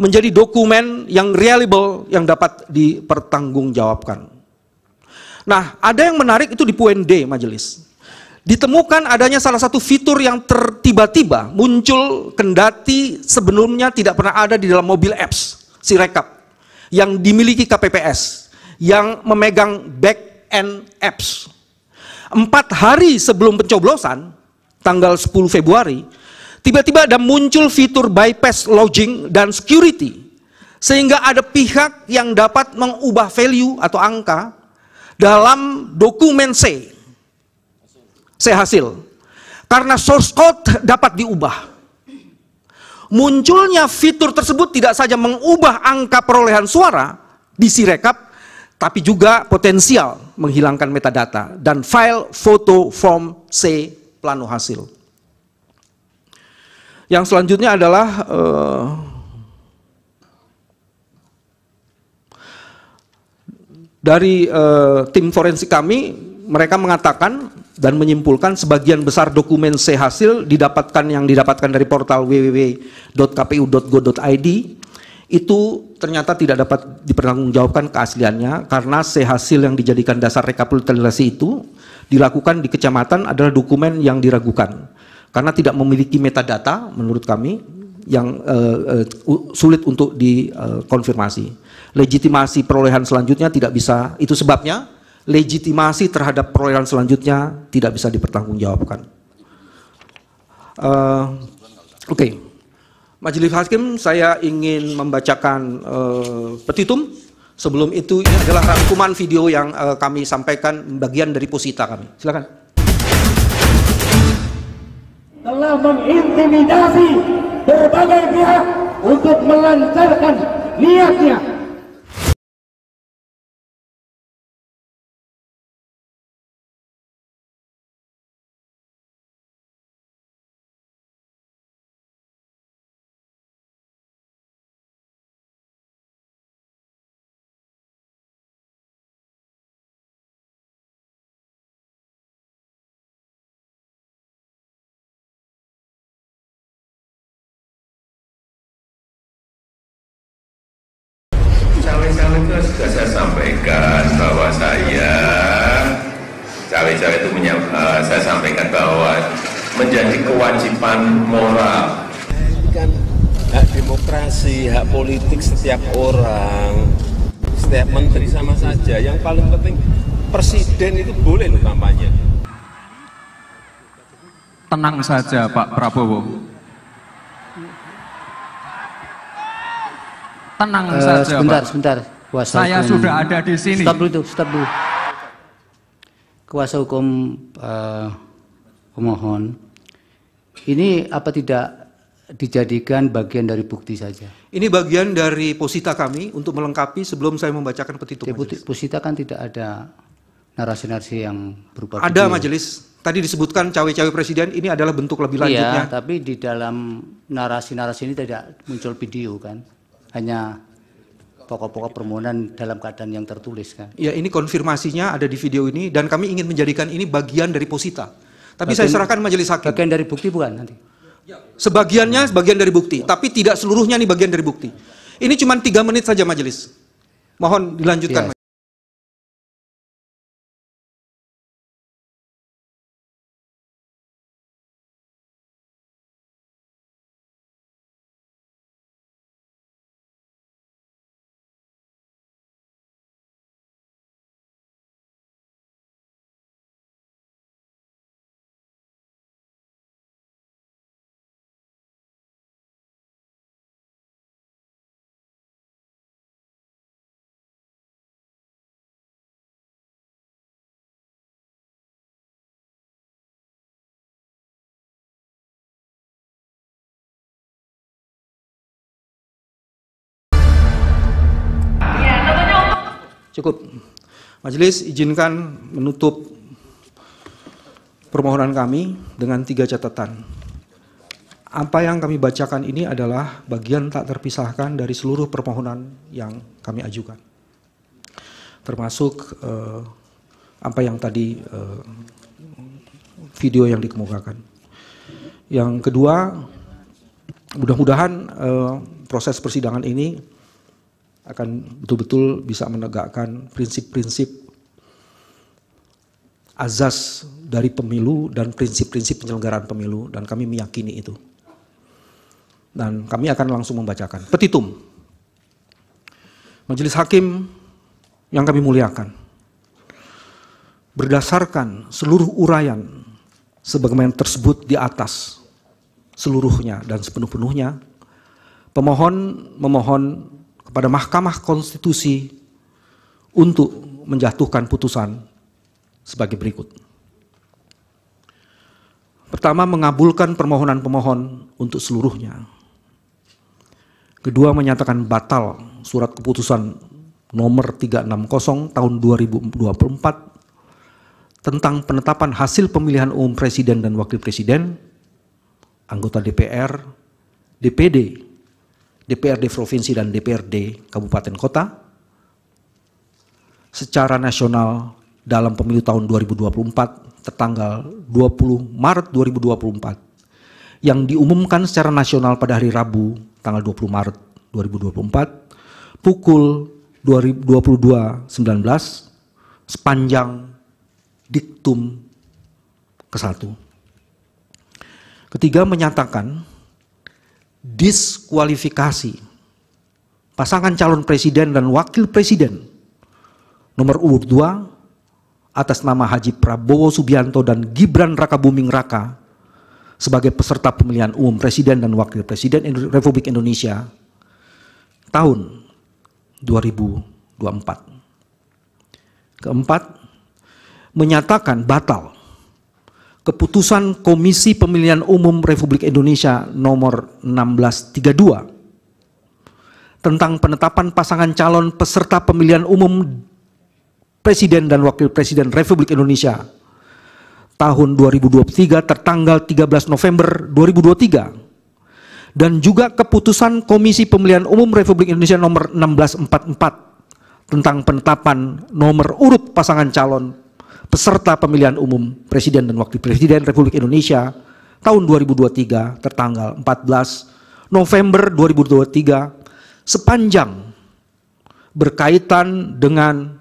menjadi dokumen yang reliable yang dapat dipertanggungjawabkan. Nah, ada yang menarik itu di poin D majelis. Ditemukan adanya salah satu fitur yang tertiba-tiba muncul kendati sebelumnya tidak pernah ada di dalam mobil apps, si rekap yang dimiliki KPPS yang memegang back end apps. Empat hari sebelum pencoblosan, tanggal 10 Februari, tiba-tiba ada muncul fitur bypass lodging dan security. Sehingga ada pihak yang dapat mengubah value atau angka dalam dokumen C. C hasil. Karena source code dapat diubah munculnya fitur tersebut tidak saja mengubah angka perolehan suara di Sirekap, tapi juga potensial menghilangkan metadata dan file foto form C plano hasil. Yang selanjutnya adalah uh, dari uh, tim forensik kami mereka mengatakan dan menyimpulkan sebagian besar dokumen C hasil didapatkan yang didapatkan dari portal www.kpu.go.id itu ternyata tidak dapat dipertanggungjawabkan keasliannya karena C hasil yang dijadikan dasar rekapitulasi itu dilakukan di kecamatan adalah dokumen yang diragukan karena tidak memiliki metadata menurut kami yang uh, uh, sulit untuk dikonfirmasi. Eh, Legitimasi perolehan selanjutnya tidak bisa itu sebabnya legitimasi terhadap perolehan selanjutnya tidak bisa dipertanggungjawabkan. Uh, Oke, okay. Majelis Hakim saya ingin membacakan uh, petitum. Sebelum itu ini adalah rangkuman video yang uh, kami sampaikan bagian dari posita kami. Silakan.
Telah mengintimidasi berbagai pihak untuk melancarkan niatnya Sudah, sudah saya sampaikan bahwa saya cawe-cawe itu uh, saya sampaikan bahwa menjadi kewajiban moral. kan hak demokrasi, hak politik setiap orang, setiap menteri sama saja. Yang paling penting presiden itu boleh loh kampanye. Tenang saja Pak Prabowo.
Tenang uh, saja sebentar, Pak. Sebentar, sebentar. Kuasa saya hukum, sudah ada di sini. Stop dulu, stop dulu. Kuasa hukum uh, pemohon, ini apa tidak dijadikan bagian dari bukti saja. Ini bagian dari posita kami untuk melengkapi sebelum saya membacakan petitum Posita kan tidak ada narasi-narasi yang berupa Ada video. majelis. Tadi disebutkan cawe-cawe presiden ini adalah bentuk lebih iya, lanjutnya. Iya, tapi di dalam narasi-narasi ini tidak muncul video kan. Hanya pokok-pokok permohonan dalam keadaan yang tertulis kan. Ya ini konfirmasinya ada di video ini dan kami ingin menjadikan ini bagian dari posita.
Tapi bagian, saya serahkan
majelis hakim. Bagian dari bukti bukan nanti? Ya, sebagiannya bagian dari bukti, tapi tidak seluruhnya ini bagian dari bukti. Ini cuma tiga menit saja majelis. Mohon dilanjutkan. Ya.
Cukup. Majelis izinkan
menutup permohonan kami dengan tiga catatan. Apa yang kami bacakan ini adalah bagian tak terpisahkan dari seluruh permohonan yang kami ajukan. Termasuk eh, apa yang tadi eh, video yang dikemukakan. Yang kedua, mudah-mudahan eh, proses persidangan ini akan betul-betul bisa menegakkan prinsip-prinsip azas dari pemilu dan prinsip-prinsip penyelenggaraan pemilu dan kami meyakini itu. Dan kami akan langsung membacakan petitum. Majelis Hakim yang kami muliakan berdasarkan seluruh uraian sebagaimana tersebut di atas seluruhnya dan sepenuh-penuhnya pemohon memohon kepada Mahkamah Konstitusi untuk menjatuhkan putusan sebagai berikut. Pertama, mengabulkan permohonan pemohon untuk seluruhnya. Kedua, menyatakan batal surat keputusan nomor 360 tahun 2024 tentang penetapan hasil pemilihan umum presiden dan wakil presiden, anggota DPR, DPD, DPRD provinsi dan DPRD kabupaten kota secara nasional dalam pemilu tahun 2024 tertanggal 20 Maret 2024 yang diumumkan secara nasional pada hari Rabu tanggal 20 Maret 2024 pukul 22.19 sepanjang diktum ke-1. Ketiga menyatakan diskualifikasi pasangan calon presiden dan wakil presiden nomor urut 2 atas nama Haji Prabowo Subianto dan Gibran Raka Buming Raka sebagai peserta pemilihan umum presiden dan wakil presiden Republik Indonesia tahun 2024. Keempat, menyatakan batal keputusan Komisi Pemilihan Umum Republik Indonesia nomor 1632 tentang penetapan pasangan calon peserta pemilihan umum Presiden dan Wakil Presiden Republik Indonesia tahun 2023 tertanggal 13 November 2023 dan juga keputusan Komisi Pemilihan Umum Republik Indonesia nomor 1644 tentang penetapan nomor urut pasangan calon peserta pemilihan umum Presiden dan Wakil Presiden Republik Indonesia tahun 2023 tertanggal 14 November 2023 sepanjang berkaitan dengan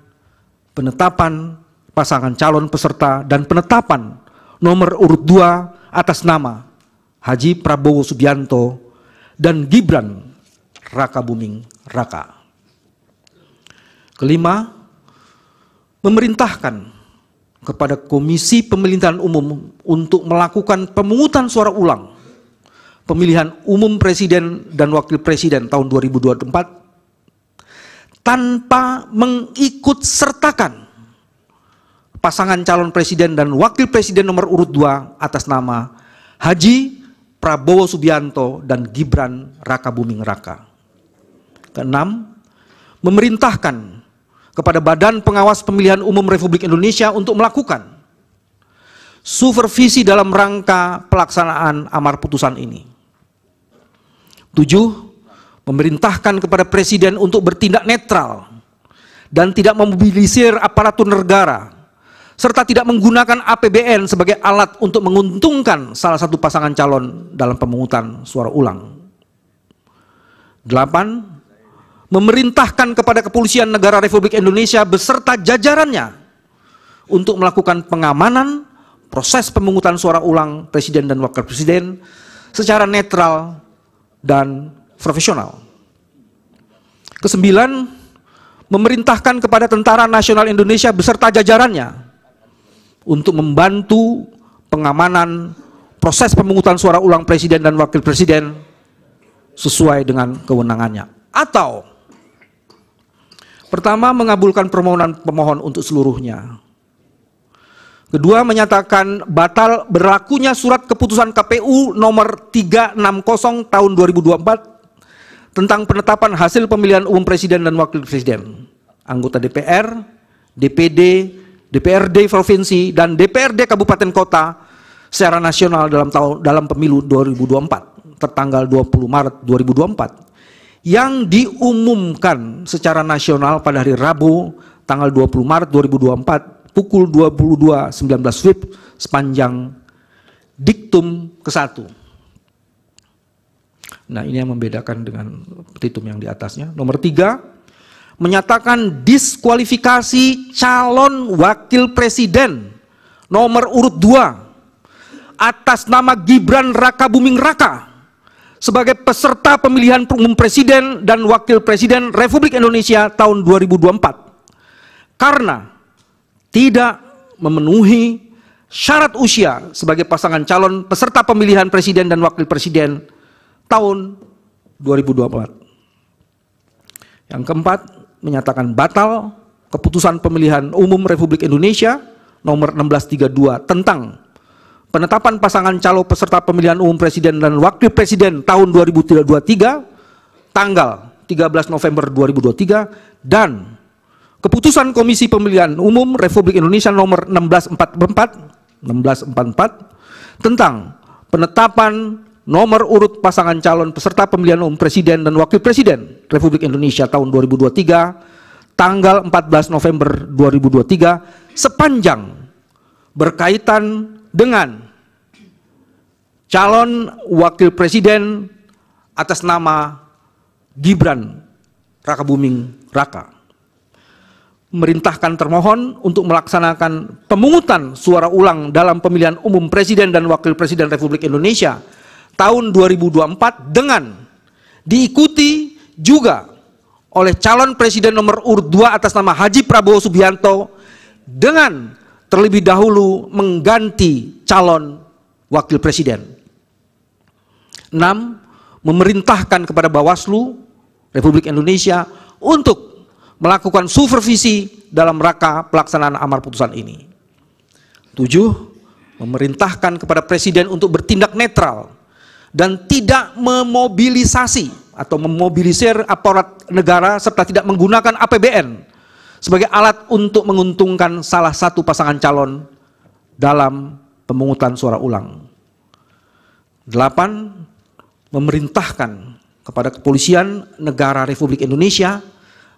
penetapan pasangan calon peserta dan penetapan nomor urut 2 atas nama Haji Prabowo Subianto dan Gibran Raka Buming Raka. Kelima, memerintahkan kepada Komisi Pemilihan Umum untuk melakukan pemungutan suara ulang pemilihan umum presiden dan wakil presiden tahun 2024 tanpa mengikut sertakan pasangan calon presiden dan wakil presiden nomor urut 2 atas nama Haji Prabowo Subianto dan Gibran Raka Buming Raka. Keenam, memerintahkan kepada Badan Pengawas Pemilihan Umum Republik Indonesia untuk melakukan supervisi dalam rangka pelaksanaan amar putusan ini. Tujuh, memerintahkan kepada Presiden untuk bertindak netral dan tidak memobilisir aparatur negara serta tidak menggunakan APBN sebagai alat untuk menguntungkan salah satu pasangan calon dalam pemungutan suara ulang. Delapan, memerintahkan kepada Kepolisian Negara Republik Indonesia beserta jajarannya untuk melakukan pengamanan proses pemungutan suara ulang presiden dan wakil presiden secara netral dan profesional. Kesembilan, memerintahkan kepada Tentara Nasional Indonesia beserta jajarannya untuk membantu pengamanan proses pemungutan suara ulang presiden dan wakil presiden sesuai dengan kewenangannya. Atau Pertama, mengabulkan permohonan pemohon untuk seluruhnya. Kedua, menyatakan batal berlakunya surat keputusan KPU nomor 360 tahun 2024 tentang penetapan hasil pemilihan umum presiden dan wakil presiden, anggota DPR, DPD, DPRD provinsi dan DPRD kabupaten kota secara nasional dalam tahun dalam pemilu 2024 tertanggal 20 Maret 2024 yang diumumkan secara nasional pada hari Rabu tanggal 20 Maret 2024 pukul 22.19 WIB sepanjang diktum ke-1. Nah ini yang membedakan dengan petitum yang di atasnya. Nomor tiga, menyatakan diskualifikasi calon wakil presiden nomor urut dua atas nama Gibran Raka Buming Raka sebagai peserta pemilihan umum presiden dan wakil presiden Republik Indonesia tahun 2024 karena tidak memenuhi syarat usia sebagai pasangan calon peserta pemilihan presiden dan wakil presiden tahun 2024. Yang keempat, menyatakan batal keputusan pemilihan umum Republik Indonesia nomor 1632 tentang penetapan pasangan calon peserta pemilihan umum presiden dan wakil presiden tahun 2023 tanggal 13 November 2023 dan keputusan Komisi Pemilihan Umum Republik Indonesia nomor 1644 1644 tentang penetapan nomor urut pasangan calon peserta pemilihan umum presiden dan wakil presiden Republik Indonesia tahun 2023 tanggal 14 November 2023 sepanjang berkaitan dengan calon wakil presiden atas nama Gibran Raka Buming Raka merintahkan termohon untuk melaksanakan pemungutan suara ulang dalam pemilihan umum presiden dan wakil presiden Republik Indonesia tahun 2024 dengan diikuti juga oleh calon presiden nomor urut 2 atas nama Haji Prabowo Subianto dengan terlebih dahulu mengganti calon wakil presiden. 6. Memerintahkan kepada Bawaslu Republik Indonesia untuk melakukan supervisi dalam rangka pelaksanaan amar putusan ini. 7. Memerintahkan kepada Presiden untuk bertindak netral dan tidak memobilisasi atau memobilisir aparat negara serta tidak menggunakan APBN sebagai alat untuk menguntungkan salah satu pasangan calon dalam pemungutan suara ulang. Delapan, memerintahkan kepada kepolisian negara Republik Indonesia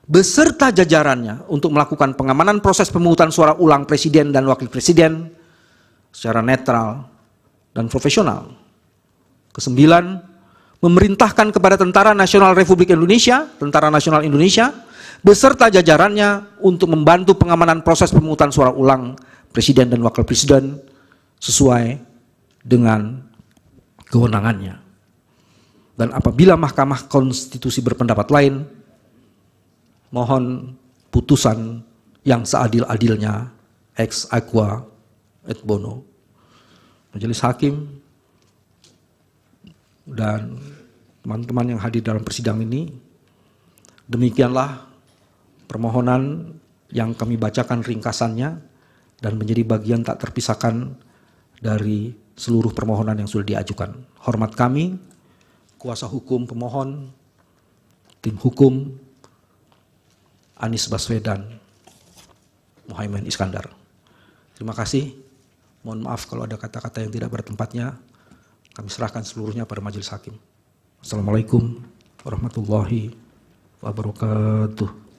beserta jajarannya untuk melakukan pengamanan proses pemungutan suara ulang presiden dan wakil presiden secara netral dan profesional. Kesembilan, memerintahkan kepada Tentara Nasional Republik Indonesia, Tentara Nasional Indonesia beserta jajarannya untuk membantu pengamanan proses pemungutan suara ulang presiden dan wakil presiden sesuai dengan kewenangannya. Dan apabila Mahkamah Konstitusi berpendapat lain, mohon putusan yang seadil-adilnya ex aqua et bono. Majelis hakim dan teman-teman yang hadir dalam persidangan ini, demikianlah Permohonan yang kami bacakan ringkasannya dan menjadi bagian tak terpisahkan dari seluruh permohonan yang sudah diajukan. Hormat kami, kuasa hukum pemohon, tim hukum, Anies Baswedan, Muhammad Iskandar. Terima kasih. Mohon maaf kalau ada kata-kata yang tidak bertempatnya. Kami serahkan seluruhnya pada majelis hakim. Assalamualaikum warahmatullahi wabarakatuh.